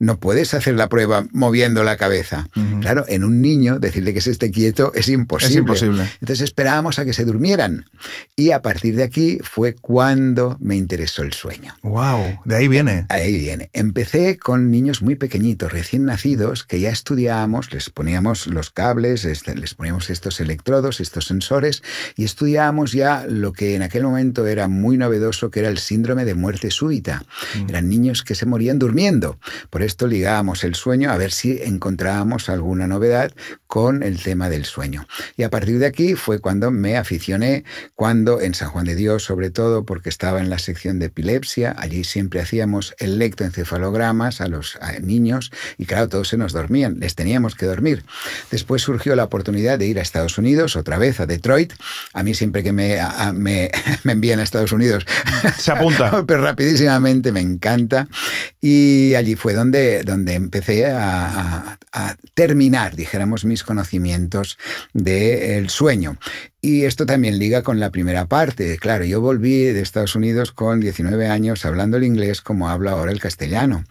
no puedes hacer la prueba moviendo la cabeza. Claro, en un niño decirle que se esté quieto es imposible. imposible. Entonces esperábamos a que se durmieran. Y a partir de aquí fue cuando me interesó el sueño. ¡Wow! De ahí viene. Ahí viene. Empecé con niños muy pequeñitos, recién nacidos, que ya estudiábamos, les poníamos los cables, les poníamos estos electrodos, estos sensores, y estudiábamos ya lo que en aquel momento era muy novedoso, que era el síndrome de muerte súbita. Mm. Eran niños que se morían durmiendo. Por esto ligábamos el sueño a ver si encontrábamos alguna novedad con el tema del sueño. Y a partir de aquí fue cuando me aficioné, cuando en San Juan de Dios, sobre todo porque estaba en la sección de epilepsia, allí siempre hacíamos el electroencefalogramas a los niños y claro, todos se nos dormían, les teníamos que dormir. Después surgió la oportunidad de ir a Estados Unidos, otra vez a Detroit. A mí siempre que me, me, *laughs* me envían a Estados Unidos, se apunta. *laughs* Pero rapidísimamente me encanta. Y allí fue donde donde, empecé a, terminar, dijéramos, mis conocimientos del sueño. Y esto también liga con la primera parte. Claro, yo volví de Estados Unidos con 19 años hablando el inglés como habla ahora el castellano.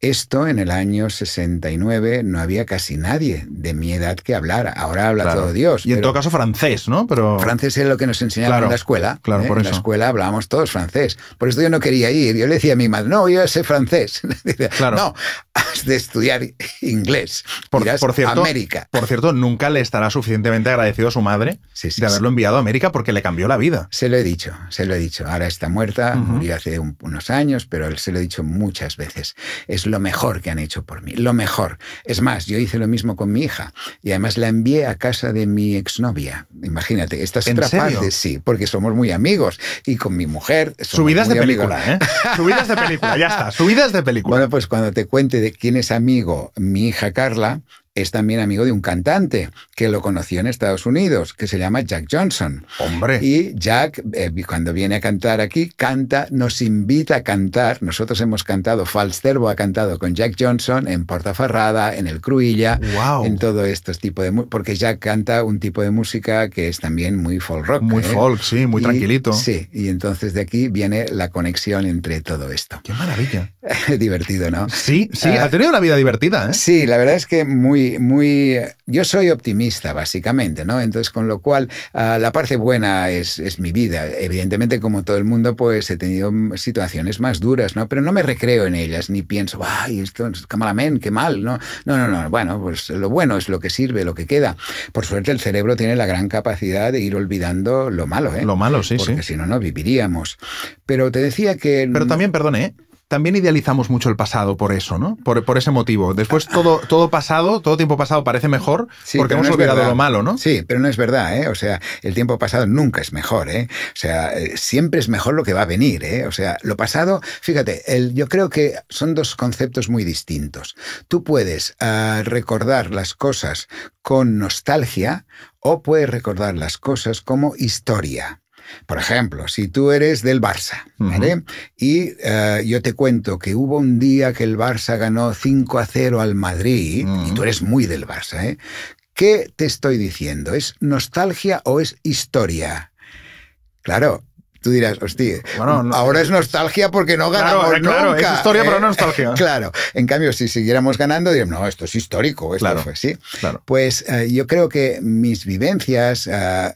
Esto en el año 69 no había casi nadie de mi edad que hablara. Ahora habla todo Dios. Y en todo caso francés, ¿no? Pero... Francés es lo que nos enseñaban en la escuela. Claro, ¿eh? por en la escuela hablábamos todos francés. Por eso yo no quería ir. Yo le decía a mi madre, no, yo sé francés. *laughs* claro. No, has de estudiar inglés. Por, por cierto, América. Por cierto, nunca le estará suficientemente agradecido a su madre de haberlo enviado a América porque le cambió la vida. Se lo he dicho, se lo he dicho. Ahora está muerta, murió hace unos años, pero se lo he dicho muchas veces. Es lo mejor que han hecho por mí, lo mejor. Es más, yo hice lo mismo con mi hija y además la envié a casa de mi exnovia. Imagínate, estas parte. sí, porque somos muy amigos y con mi mujer. Subidas de película, ¿eh? *laughs* Subidas de película, ya está, subidas de película. Bueno, pues cuando te cuente de quién es amigo mi hija Carla, es también amigo de un cantante que lo conoció en Estados Unidos, que se llama Jack Johnson. Hombre. Y Jack, eh, cuando viene a cantar aquí, canta, nos invita a cantar. Nosotros hemos cantado, Falsterbo ha cantado con Jack Johnson en Portaferrada, en El Cruilla, wow. en todo estos este tipo de... Porque Jack canta un tipo de música que es también muy folk rock. Muy ¿eh? folk, sí, muy tranquilito. Sí, y entonces de aquí viene la conexión entre todo esto. ¡Qué maravilla! *laughs* Divertido, ¿no? Sí, sí, ah. ha tenido una vida divertida, ¿eh? Sí, la verdad es que muy muy, Yo soy optimista, básicamente, ¿no? Entonces, con lo cual, ah, la parte buena es, es, mi vida. Evidentemente, como todo el mundo, pues he tenido situaciones más duras, ¿no? Pero no me recreo en ellas, ni pienso, ay, esto es qué mal, ¿no? No, no, no. Bueno, pues lo bueno es lo que sirve, lo que queda. Por suerte, el cerebro tiene la gran capacidad de ir olvidando lo malo, ¿eh? Lo malo, sí, sí. Porque si no, no viviríamos. Pero te decía que... Pero también, perdone, ¿eh? también idealizamos mucho el pasado por eso, ¿no? Por, ese motivo. Después todo, pasado, todo tiempo pasado parece mejor porque hemos olvidado lo malo, ¿no? Sí, pero no es verdad, ¿eh? O sea, el tiempo pasado nunca es mejor, ¿eh? O sea, eh, siempre es mejor lo que va a venir, ¿eh? O sea, lo pasado, fíjate, yo creo que son dos conceptos muy distintos. Tú puedes ah, recordar las cosas con nostalgia o puedes recordar las cosas como historia. Por ejemplo, si tú eres del Barça, Y eh, yo te cuento que hubo un día que el Barça ganó 5 a 0 al Madrid, y tú eres muy del Barça, ¿eh? ¿Qué te estoy diciendo? ¿Es nostalgia o es historia? Claro, tú dirás, hostia, ahora eh, es nostalgia porque no ganamos claro, claro, es historia, pero no nostalgia. *laughs* Claro. En cambio, si siguiéramos ganando, diríamos, no, esto es histórico, esto claro, fue claro. Pues yo creo que mis vivencias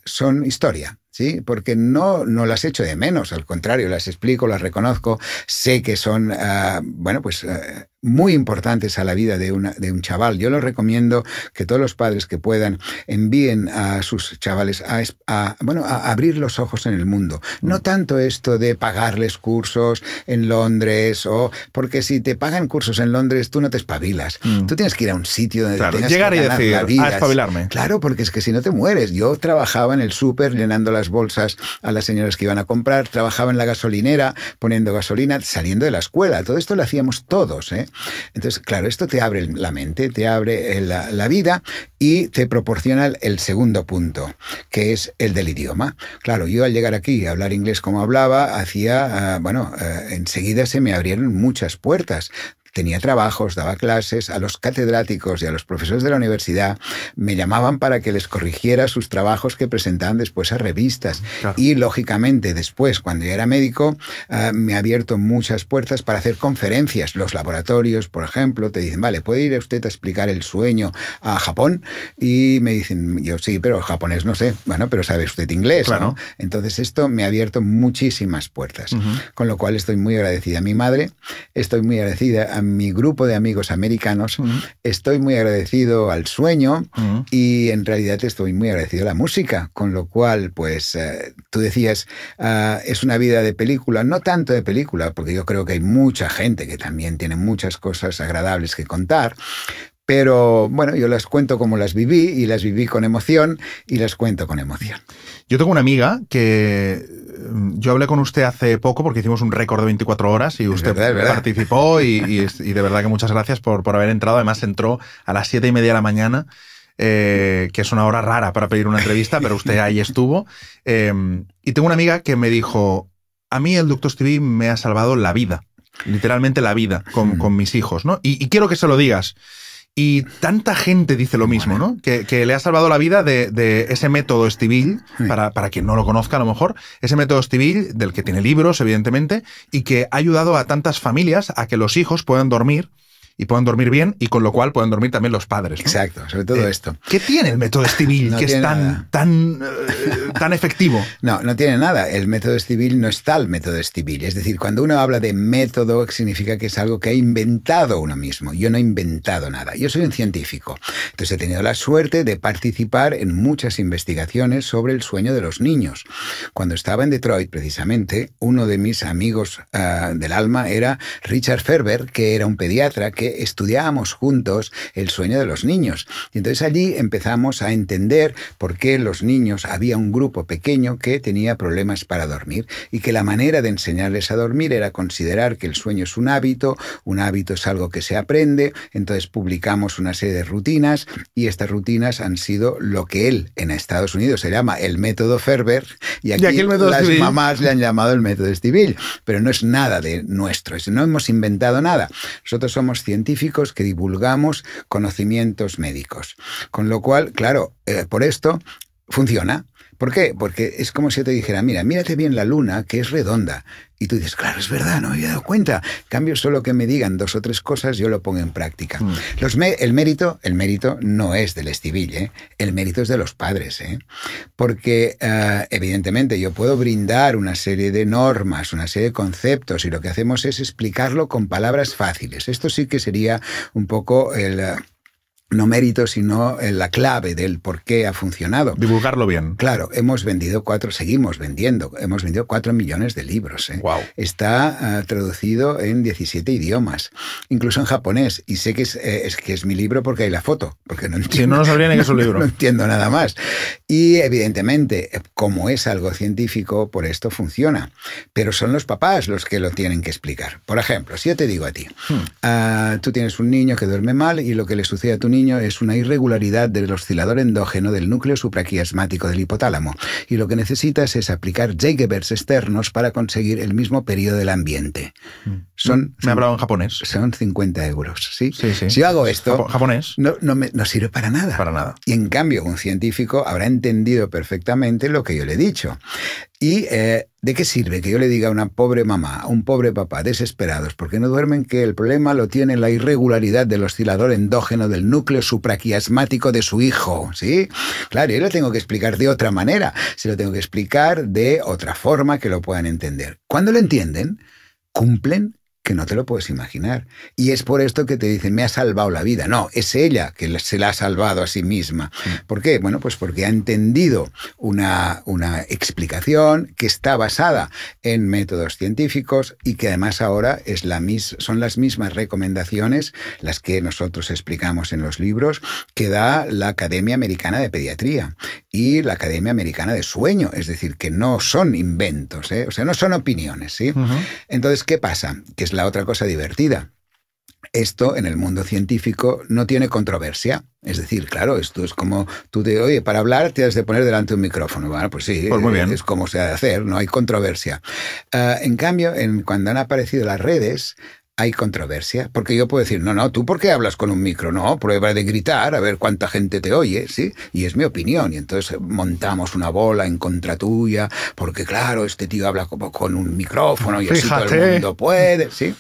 son historia. ¿sí? Porque no, no las echo de menos, al contrario, las explico, las reconozco, sé que son, ah, bueno, pues... Ah, muy importantes a la vida de, una, de un chaval. Yo lo recomiendo que todos los padres que puedan envíen a sus chavales a, bueno, a abrir los ojos en el mundo. No mm. tanto esto de pagarles cursos en Londres o porque si te pagan cursos en Londres tú no te espabilas. Mm. Tú tienes que ir a un sitio donde claro, tengas y decir, a espabilarme. Claro, porque es que si no te mueres. Yo trabajaba en el súper llenando las bolsas a las señoras que iban a comprar, trabajaba en la gasolinera poniendo gasolina, saliendo de la escuela. Todo esto lo hacíamos todos, ¿eh? Entonces, claro, esto te abre la mente, te abre eh, la, vida y te proporciona el segundo punto, que es el del idioma. Claro, yo al llegar aquí a hablar inglés como hablaba, hacía, ah, bueno, eh, enseguida se me abrieron muchas puertas tenía trabajos, daba clases, a los catedráticos y a los profesores de la universidad me llamaban para que les corrigiera sus trabajos que presentaban después a revistas. Y lógicamente después, cuando yo era médico, ah, me ha abierto muchas puertas para hacer conferencias. Los laboratorios, por ejemplo, te dicen, vale, ¿puede ir usted a explicar el sueño a Japón? Y me dicen, yo sí, pero japonés no sé. Bueno, pero sabe usted inglés, ¿no? Entonces esto me ha abierto muchísimas puertas. Con lo cual estoy muy agradecida a mi madre, estoy muy agradecida a mi mi grupo de amigos americanos, estoy muy agradecido al sueño y en realidad estoy muy agradecido a la música, con lo cual, pues eh, tú decías, ah, es una vida de película, no tanto de película, porque yo creo que hay mucha gente que también tiene muchas cosas agradables que contar, pero bueno, yo las cuento como las viví y las viví con emoción y las cuento con emoción. Yo tengo una amiga que mm, yo hablé con usted hace poco porque hicimos un récord de 24 horas y usted participó y, de verdad que muchas gracias por, por haber entrado. Además entró a las 7 y media de la mañana. Eh, que es una hora rara para pedir una entrevista, pero usted ahí estuvo. Em, y tengo una amiga que me dijo, a mí el Ductos TV me ha salvado la vida, literalmente la vida, con, mm. con mis hijos, ¿no? Y, y quiero que se lo digas. Y tanta gente dice lo mismo, ¿no? Que, le ha salvado la vida de, ese método Estivill, para, para quien no lo conozca a lo mejor, ese método Estivill, del que tiene libros, evidentemente, y que ha ayudado a tantas familias a que los hijos puedan dormir y puedan dormir bien y con lo cual puedan dormir también los padres. Exacto, sobre todo eh, esto. ¿Qué tiene el método civil que es tan, tan, eh, tan efectivo? *laughs* No, no tiene nada. El método civil no es tal método civil Es decir, cuando uno habla de método significa que es algo que ha inventado uno mismo. Yo no he inventado nada. Yo soy un científico. Entonces he tenido la suerte de participar en muchas investigaciones sobre el sueño de los niños. Cuando estaba en Detroit, precisamente, uno de mis amigos ah, del alma era Richard Ferber, que era un pediatra que estudiábamos juntos el sueño de los niños. Y entonces allí empezamos a entender por qué los niños, había un grupo pequeño que tenía problemas para dormir y que la manera de enseñarles a dormir era considerar que el sueño es un hábito, un hábito es algo que se aprende, entonces publicamos una serie de rutinas y estas rutinas han sido lo que él en Estados Unidos se llama el método Ferber y aquí, las mamás le han llamado el método civil pero no es nada de nuestro, no hemos inventado nada. Nosotros somos científicos científicos que divulgamos conocimientos médicos. Con lo cual, claro, eh, por esto funciona. ¿Por qué? Porque es como si te dijera, mira, mírate bien la luna, que es redonda. Y tú dices, claro, es verdad, no me había dado cuenta. Cambio solo que me digan dos o tres cosas, yo lo pongo en práctica. Mm. el mérito, el mérito no es del estibille, ¿eh? el mérito es de los padres, ¿eh? porque eh, evidentemente yo puedo brindar una serie de normas, una serie de conceptos y lo que hacemos es explicarlo con palabras fáciles. Esto sí que sería un poco el... Eh, no mérito, sino eh, la clave del por qué ha funcionado. Divulgarlo bien. Claro, hemos vendido cuatro, seguimos vendiendo, hemos vendido cuatro millones de libros. Wow. ¿eh? Está ah, traducido en 17 idiomas, incluso en japonés. Y sé que eh, es, que es mi libro porque hay la foto, porque no Si no, no sabría ni que es un *laughs* libro. No, entiendo nada más. Y evidentemente, como es algo científico, por esto funciona. Pero son los papás los que lo tienen que explicar. Por ejemplo, si yo te digo a ti, hmm. ah, tú tienes un niño que duerme mal y lo que le sucede a tu niño es una irregularidad del oscilador endógeno del núcleo supraquiasmático del hipotálamo, y lo que necesitas es aplicar Jacobers externos para conseguir el mismo periodo del ambiente. Mm. Son, me hablado en japonés. Son 50 euros, ¿sí? Si yo hago esto... japonés. No, no, me, no sirve para nada. Para nada. Y en cambio, un científico habrá entendido perfectamente lo que yo le he dicho. ¿Y eh, de qué sirve que yo le diga a una pobre mamá, a un pobre papá, desesperados porque no duermen, que el problema lo tiene la irregularidad del oscilador endógeno del núcleo supraquiasmático de su hijo? ¿Sí? Claro, yo lo tengo que explicar de otra manera, se lo tengo que explicar de otra forma que lo puedan entender. Cuando lo entienden, cumplen que no te lo puedes imaginar. Y es por esto que te dicen, me ha salvado la vida. No, es ella que se la ha salvado a sí misma. ¿Por qué? Bueno, pues porque ha entendido una, una explicación que está basada en métodos científicos y que además ahora es la mis, son las mismas recomendaciones, las que nosotros explicamos en los libros, que da la Academia Americana de Pediatría y la Academia Americana de Sueño. Es decir, que no son inventos, ¿eh? o sea, no son opiniones. ¿sí? Entonces, ¿qué pasa? Que es la otra cosa divertida. Esto en el mundo científico no tiene controversia. Es decir, claro, esto es como tú te oye, para hablar te has de poner delante un micrófono. Bueno, pues sí, pues muy bien. es como se ha de hacer, no hay controversia. Ah, en cambio, en, cuando han aparecido las redes, hay controversia, porque yo puedo decir, no, no, tú por qué hablas con un micro, no, prueba de gritar, a ver cuánta gente te oye, ¿sí? Y es mi opinión, y entonces eh, montamos una bola en contra tuya, porque claro, este tío habla como con un micrófono y así todo el mundo puede, ¿sí?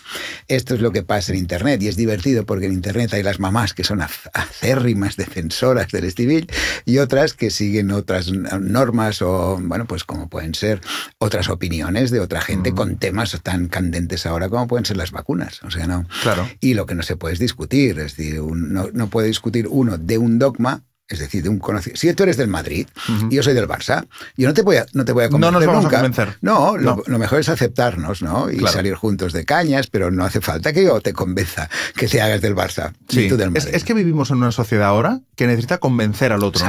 Esto es lo que pasa en Internet, y es divertido porque en Internet hay las mamás que son acérrimas defensoras del civil y otras que siguen otras normas o, bueno, pues como pueden ser otras opiniones de otra gente mm. con temas tan candentes ahora como pueden ser las vacunas. O sea, no. Claro. Y lo que no se puede es discutir. Es decir, no, puede discutir uno de un dogma es decir, de un conocido. Si tú eres del Madrid y yo soy del Barça, yo no te voy a, no te voy a convencer. No No, lo, mejor es aceptarnos, ¿no? Y salir juntos de cañas, pero no hace falta que yo te convenza que te hagas del Barça sí. Es, que vivimos en una sociedad ahora que necesita convencer al otro,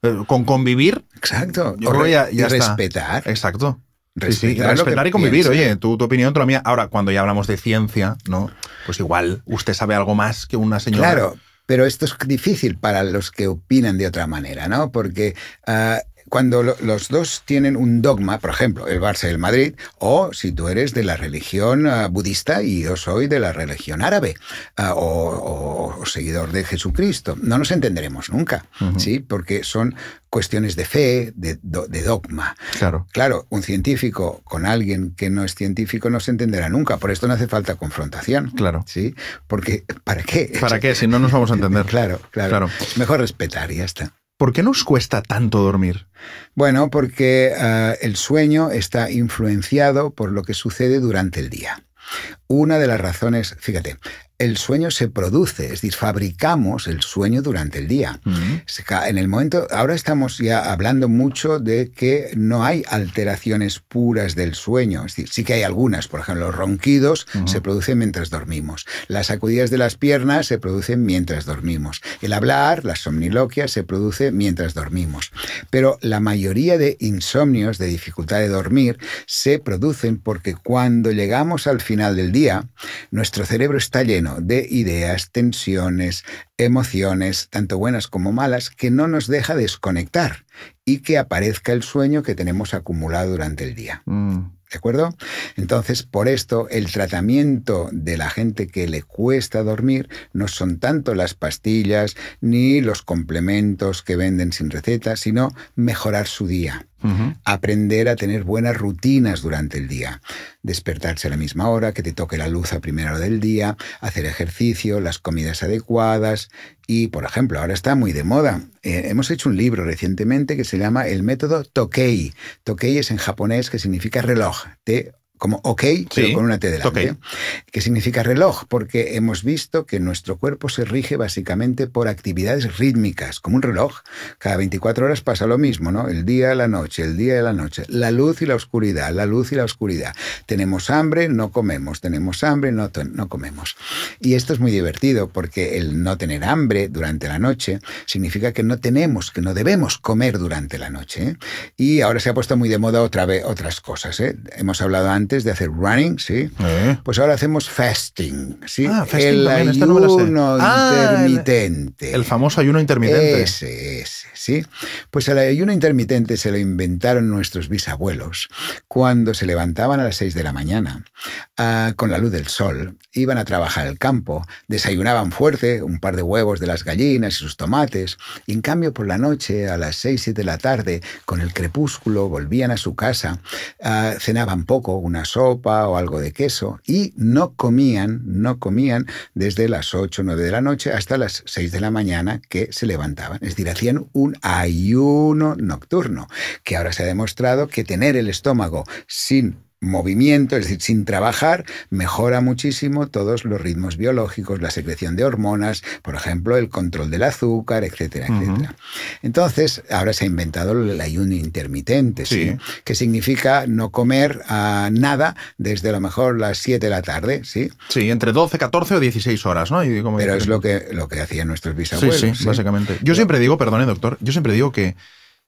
eh, Con convivir. Exacto. y respetar. Exacto. Respetar, y convivir, oye, tu, tu opinión, tu mía. Ahora, cuando ya hablamos de ciencia, ¿no? Pues igual usted sabe algo más que una señora. Claro, pero esto es difícil para los que opinan de otra manera, ¿no? Porque ah, cuando los dos tienen un dogma, por ejemplo, el Barça y el Madrid, o si tú eres de la religión ah, budista y yo soy de la religión árabe, ah, o, seguidor de Jesucristo, no nos entenderemos nunca, ¿sí? Porque son cuestiones de fe, de, dogma. Claro. Claro, un científico con alguien que no es científico no se entenderá nunca. Por esto no hace falta confrontación. Claro. ¿Sí? Porque, ¿para qué? ¿Para qué? Si no nos vamos a entender. *laughs* claro, claro. Mejor respetar y ya está. ¿Por qué nos cuesta tanto dormir? Bueno, porque ah, el sueño está influenciado por lo que sucede durante el día. Una de las razones, fíjate, el sueño se produce, es decir, fabricamos el sueño durante el día. En el momento, ahora estamos ya hablando mucho de que no hay alteraciones puras del sueño, es decir, sí que hay algunas, por ejemplo, los ronquidos se producen mientras dormimos, las sacudidas de las piernas se producen mientras dormimos, el hablar, la somniloquia se produce mientras dormimos, pero la mayoría de insomnios, de dificultad de dormir, se producen porque cuando llegamos al final del día, nuestro cerebro está lleno de ideas, tensiones, emociones, tanto buenas como malas, que no nos deja desconectar y que aparezca el sueño que tenemos acumulado durante el día. Mm. ¿De acuerdo? Entonces, por esto, el tratamiento de la gente que le cuesta dormir no son tanto las pastillas ni los complementos que venden sin receta, sino mejorar su día Aprender a tener buenas rutinas durante el día. Despertarse a la misma hora, que te toque la luz a primera hora del día, hacer ejercicio, las comidas adecuadas. Y, por ejemplo, ahora está muy de moda. Eh, hemos hecho un libro recientemente que se llama El método Tokei. Tokei es en japonés que significa reloj. te como OK, pero con una T delante, ¿eh? que significa reloj, porque hemos visto que nuestro cuerpo se rige básicamente por actividades rítmicas, como un reloj. Cada 24 horas pasa lo mismo, ¿no? El día, la noche, el día y la noche, la luz y la oscuridad, la luz y la oscuridad. Tenemos hambre, no comemos, tenemos hambre, no, no comemos. Y esto es muy divertido, porque el no tener hambre durante la noche significa que no tenemos, que no debemos comer durante la noche. ¿eh? Y ahora se ha puesto muy de moda otra vez otras cosas. ¿eh? Hemos hablado antes de hacer running, ¿sí? Eh. Pues ahora hacemos fasting, ¿sí? Ah, el ayuno ah, intermitente. El, famoso ayuno intermitente. Ese, ese, ¿sí? Pues el ayuno intermitente se lo inventaron nuestros bisabuelos cuando se levantaban a las 6 de la mañana ah, con la luz del sol, iban a trabajar al campo, desayunaban fuerte, un par de huevos de las gallinas y sus tomates, y en cambio por la noche, a las 6, 7 de la tarde, con el crepúsculo, volvían a su casa, cenaban poco, una sopa o algo de queso y no comían, no comían desde las 8 o 9 de la noche hasta las 6 de la mañana que se levantaban. Es decir, hacían un ayuno nocturno, que ahora se ha demostrado que tener el estómago sin movimiento, es decir, sin trabajar, mejora muchísimo todos los ritmos biológicos, la secreción de hormonas, por ejemplo, el control del azúcar, etcétera, etcétera. Entonces, ahora se ha inventado el ayuno intermitente, sí. que significa no comer ah, nada desde a lo mejor las 7 de la tarde, ¿sí? Sí, entre 12, 14 o 16 horas, ¿no? Pero es lo que, lo que hacían nuestros bisabuelos. Sí, sí, básicamente. Yo siempre digo, perdone, doctor, yo siempre digo que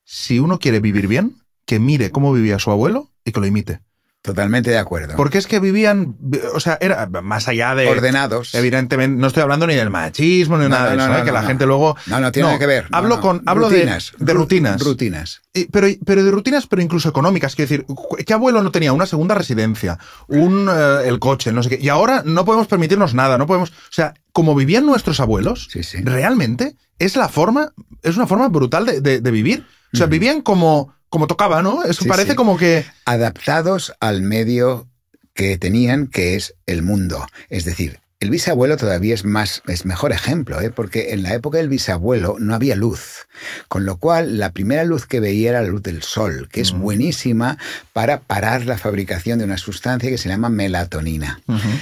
si uno quiere vivir bien, que mire cómo vivía su abuelo y que lo imite. Totalmente de acuerdo. Porque es que vivían, o sea, era más allá de... Ordenados. Evidentemente, no estoy hablando ni del machismo ni nada de eso, ¿eh? que la gente luego... No, no, tiene nada que ver. Hablo, con, hablo de, rutinas. Rutinas. Pero, pero de rutinas, pero incluso económicas. Quiero decir, ¿qué abuelo no tenía? Una segunda residencia, un, eh, el coche, no sé qué. Y ahora no podemos permitirnos nada, no podemos... O sea, como vivían nuestros abuelos, sí, sí. realmente es la forma, es una forma brutal de, vivir. O sea, vivían como como tocaba, ¿no? Eso parece como que... Adaptados al medio que tenían, que es el mundo. Es decir, el bisabuelo todavía es más es mejor ejemplo, ¿eh? porque en la época del bisabuelo no había luz, con lo cual la primera luz que veía era la luz del sol, que es buenísima para parar la fabricación de una sustancia que se llama melatonina.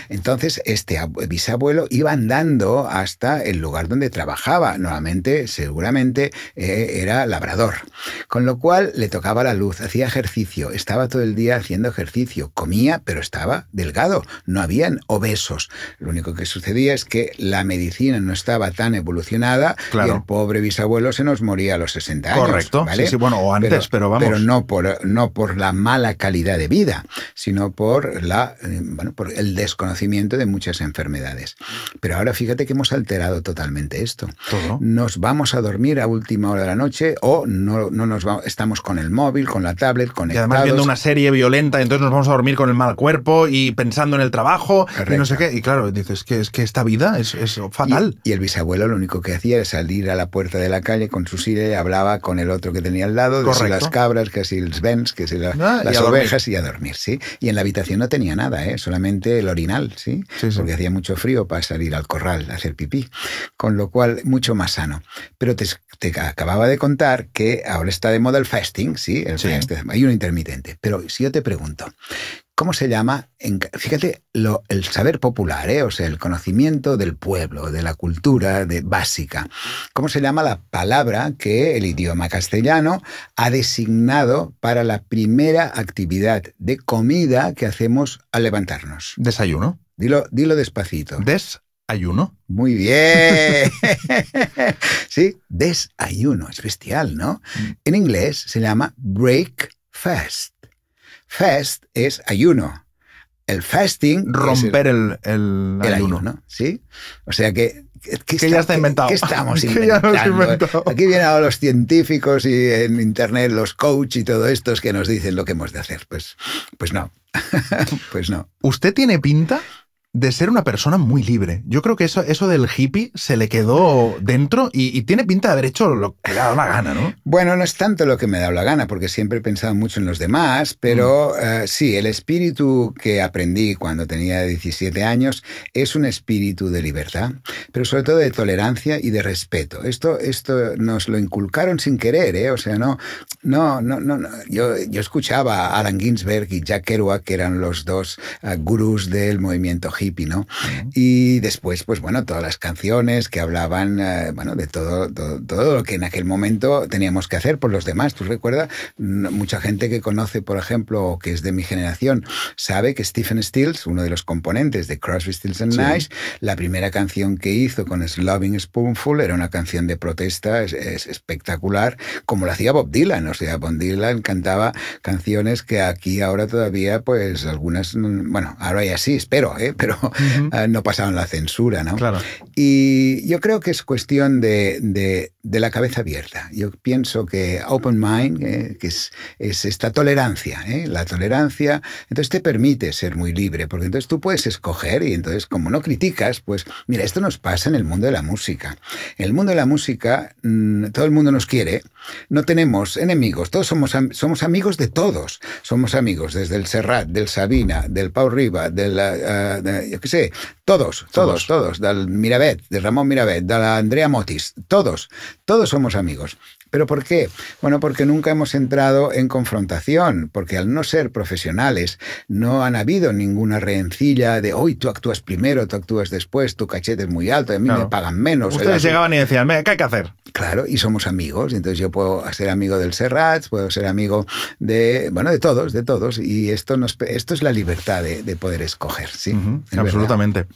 Entonces este bisabuelo iba andando hasta el lugar donde trabajaba, normalmente seguramente eh, era labrador, con lo cual le tocaba la luz, hacía ejercicio, estaba todo el día haciendo ejercicio, comía pero estaba delgado, no habían obesos, lo único lo que sucedía es que la medicina no estaba tan evolucionada claro. y el pobre bisabuelo se nos moría a los 60 años. Correcto, sí, bueno, o antes, pero, vamos. Pero no por, no por la mala calidad de vida, sino por, la, eh, bueno, por el desconocimiento de muchas enfermedades. Pero ahora fíjate que hemos alterado totalmente esto. ¿Todo? Nos vamos a dormir a última hora de la noche o no, no nos estamos con el móvil, con la tablet, conectados. Y además viendo una serie violenta, entonces nos vamos a dormir con el mal cuerpo y pensando en el trabajo y no sé qué. Y claro, dices, que es que esta vida es, fatal. Y, el bisabuelo lo único que hacía era salir a la puerta de la calle con su silla hablaba con el otro que tenía al lado, de las cabras, que si los bens, que si ah, las ovejas y a dormir, ¿sí? Y en la habitación no tenía nada, ¿eh? solamente el orinal, ¿sí? Sí, Porque hacía mucho frío para salir al corral a hacer pipí, con lo cual mucho más sano. Pero te, acababa de contar que ahora está de moda el fasting, ¿sí? El Hay un intermitente. Pero si yo te pregunto, ¿cómo se llama? fíjate, el saber popular, ¿eh? o sea, el conocimiento del pueblo, de la cultura básica. ¿Cómo se llama la palabra que el idioma castellano ha designado para la primera actividad de comida que hacemos al levantarnos? Desayuno. Dilo, dilo despacito. Desayuno. Muy bien. *laughs* sí, desayuno. Es bestial, ¿no? Mm. En inglés se llama breakfast. Fast es ayuno. El fasting. Romper el, ayuno. ¿sí? O sea que. que, ya está inventado. Que, estamos *laughs* inventando? Aquí vienen ahora los científicos y en internet los coach y todo estos que nos dicen lo que hemos de hacer. Pues, pues no. *laughs* pues no. ¿Usted tiene pinta de ser una persona muy libre. Yo creo que eso, eso del hippie se le quedó dentro y, tiene pinta de haber hecho lo que le ha dado la gana, ¿no? Bueno, no es tanto lo que me ha la gana, porque siempre he pensado mucho en los demás, pero mm. eh, sí, el espíritu que aprendí cuando tenía 17 años es un espíritu de libertad, pero sobre todo de tolerancia y de respeto. Esto, esto nos lo inculcaron sin querer, ¿eh? O sea, no, no, no, no. Yo, yo escuchaba a Alan Ginsberg y Jack Kerouac, que eran los dos eh, gurús del movimiento hippie, ¿no? Y después, pues bueno, todas las canciones que hablaban, eh, bueno, de todo, todo, lo que en aquel momento teníamos que hacer por los demás. Tú recuerdas, mucha gente que conoce, por ejemplo, o que es de mi generación, sabe que Stephen Stills, uno de los componentes de Crosby, Stills and la primera canción que hizo con Loving Spoonful era una canción de protesta, es, espectacular, como lo hacía Bob Dylan. O sea, Bob Dylan cantaba canciones que aquí ahora todavía, pues algunas, mm, bueno, ahora ya sí, espero, ¿eh? pero Ah, no pasaron la censura, ¿no? Y yo creo que es cuestión de de la cabeza abierta. Yo pienso que open mind, eh, que es, es, esta tolerancia, ¿eh? la tolerancia, entonces te permite ser muy libre, porque entonces tú puedes escoger y entonces como no criticas, pues mira, esto nos pasa en el mundo de la música. En el mundo de la música mm, todo el mundo nos quiere, no tenemos enemigos, todos somos, somos amigos de todos, somos amigos desde el Serrat, del Sabina, del Pau Riva, del, la eh, yo qué sé, todos, todos, todos, del Miravet, de Ramón Miravet, de la Andrea Motis, todos. Todos somos amigos. ¿Pero por qué? Bueno, porque nunca hemos entrado en confrontación, porque al no ser profesionales no han habido ninguna rencilla de hoy tú actúas primero, tú actúas después, tu cachete es muy alto, a mí me pagan menos. Ustedes llegaban y decían, ¿qué hay que hacer? Claro, y somos amigos, entonces yo puedo ser amigo del Serrat, puedo ser amigo de, bueno, de todos, de todos, y esto, nos, esto es la libertad de, poder escoger, ¿sí? absolutamente.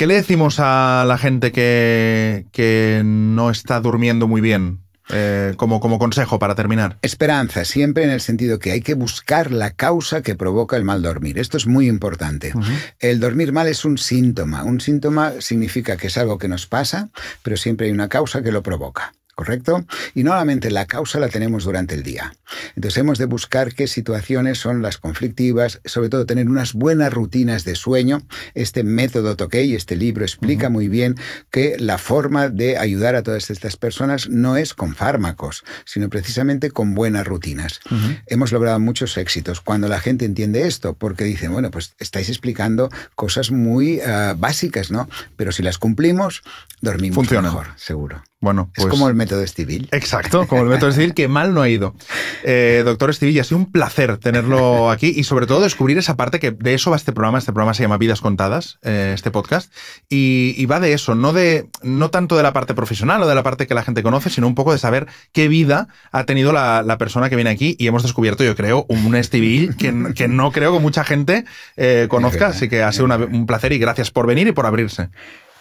¿Qué le decimos a la gente que, no está durmiendo muy bien? Eh, como, consejo para terminar. Esperanza, siempre en el sentido que hay que buscar la causa que provoca el mal dormir. Esto es muy importante. El dormir mal es un síntoma. Un síntoma significa que es algo que nos pasa, pero siempre hay una causa que lo provoca. ¿correcto? Y normalmente la causa la tenemos durante el día. Entonces hemos de buscar qué situaciones son las conflictivas, sobre todo tener unas buenas rutinas de sueño. Este método y este libro, explica muy bien que la forma de ayudar a todas estas personas no es con fármacos, sino precisamente con buenas rutinas. Hemos logrado muchos éxitos cuando la gente entiende esto, porque dice, bueno, pues estáis explicando cosas muy ah, básicas, ¿no? Pero si las cumplimos, dormimos Funciona. mejor, seguro. Bueno, pues, es como pues el método civil Exacto, como el método Estivil, *laughs* que mal no ha ido. Eh, doctor Estivill, ha sido un placer tenerlo aquí y sobre todo descubrir esa parte que de eso va este programa. Este programa se llama Vidas Contadas, eh, este podcast, y, va de eso, no, de, no tanto de la parte profesional o de la parte que la gente conoce, sino un poco de saber qué vida ha tenido la, persona que viene aquí y hemos descubierto, yo creo, un Estivill que, que no creo que mucha gente eh, conozca, así que ha sido un placer y gracias por venir y por abrirse.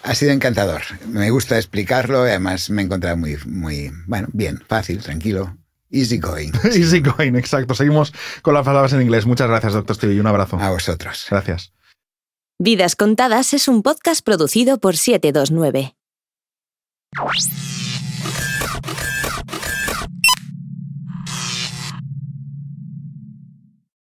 Ha sido encantador. Me gusta explicarlo además me he encontrado muy, muy, bueno, bien, fácil, tranquilo. Easy going. *laughs* Easy going, exacto. Seguimos con las palabras en inglés. Muchas gracias, doctor Stevie. Y un abrazo. A vosotros. Gracias. Vidas Contadas es un podcast producido por 729.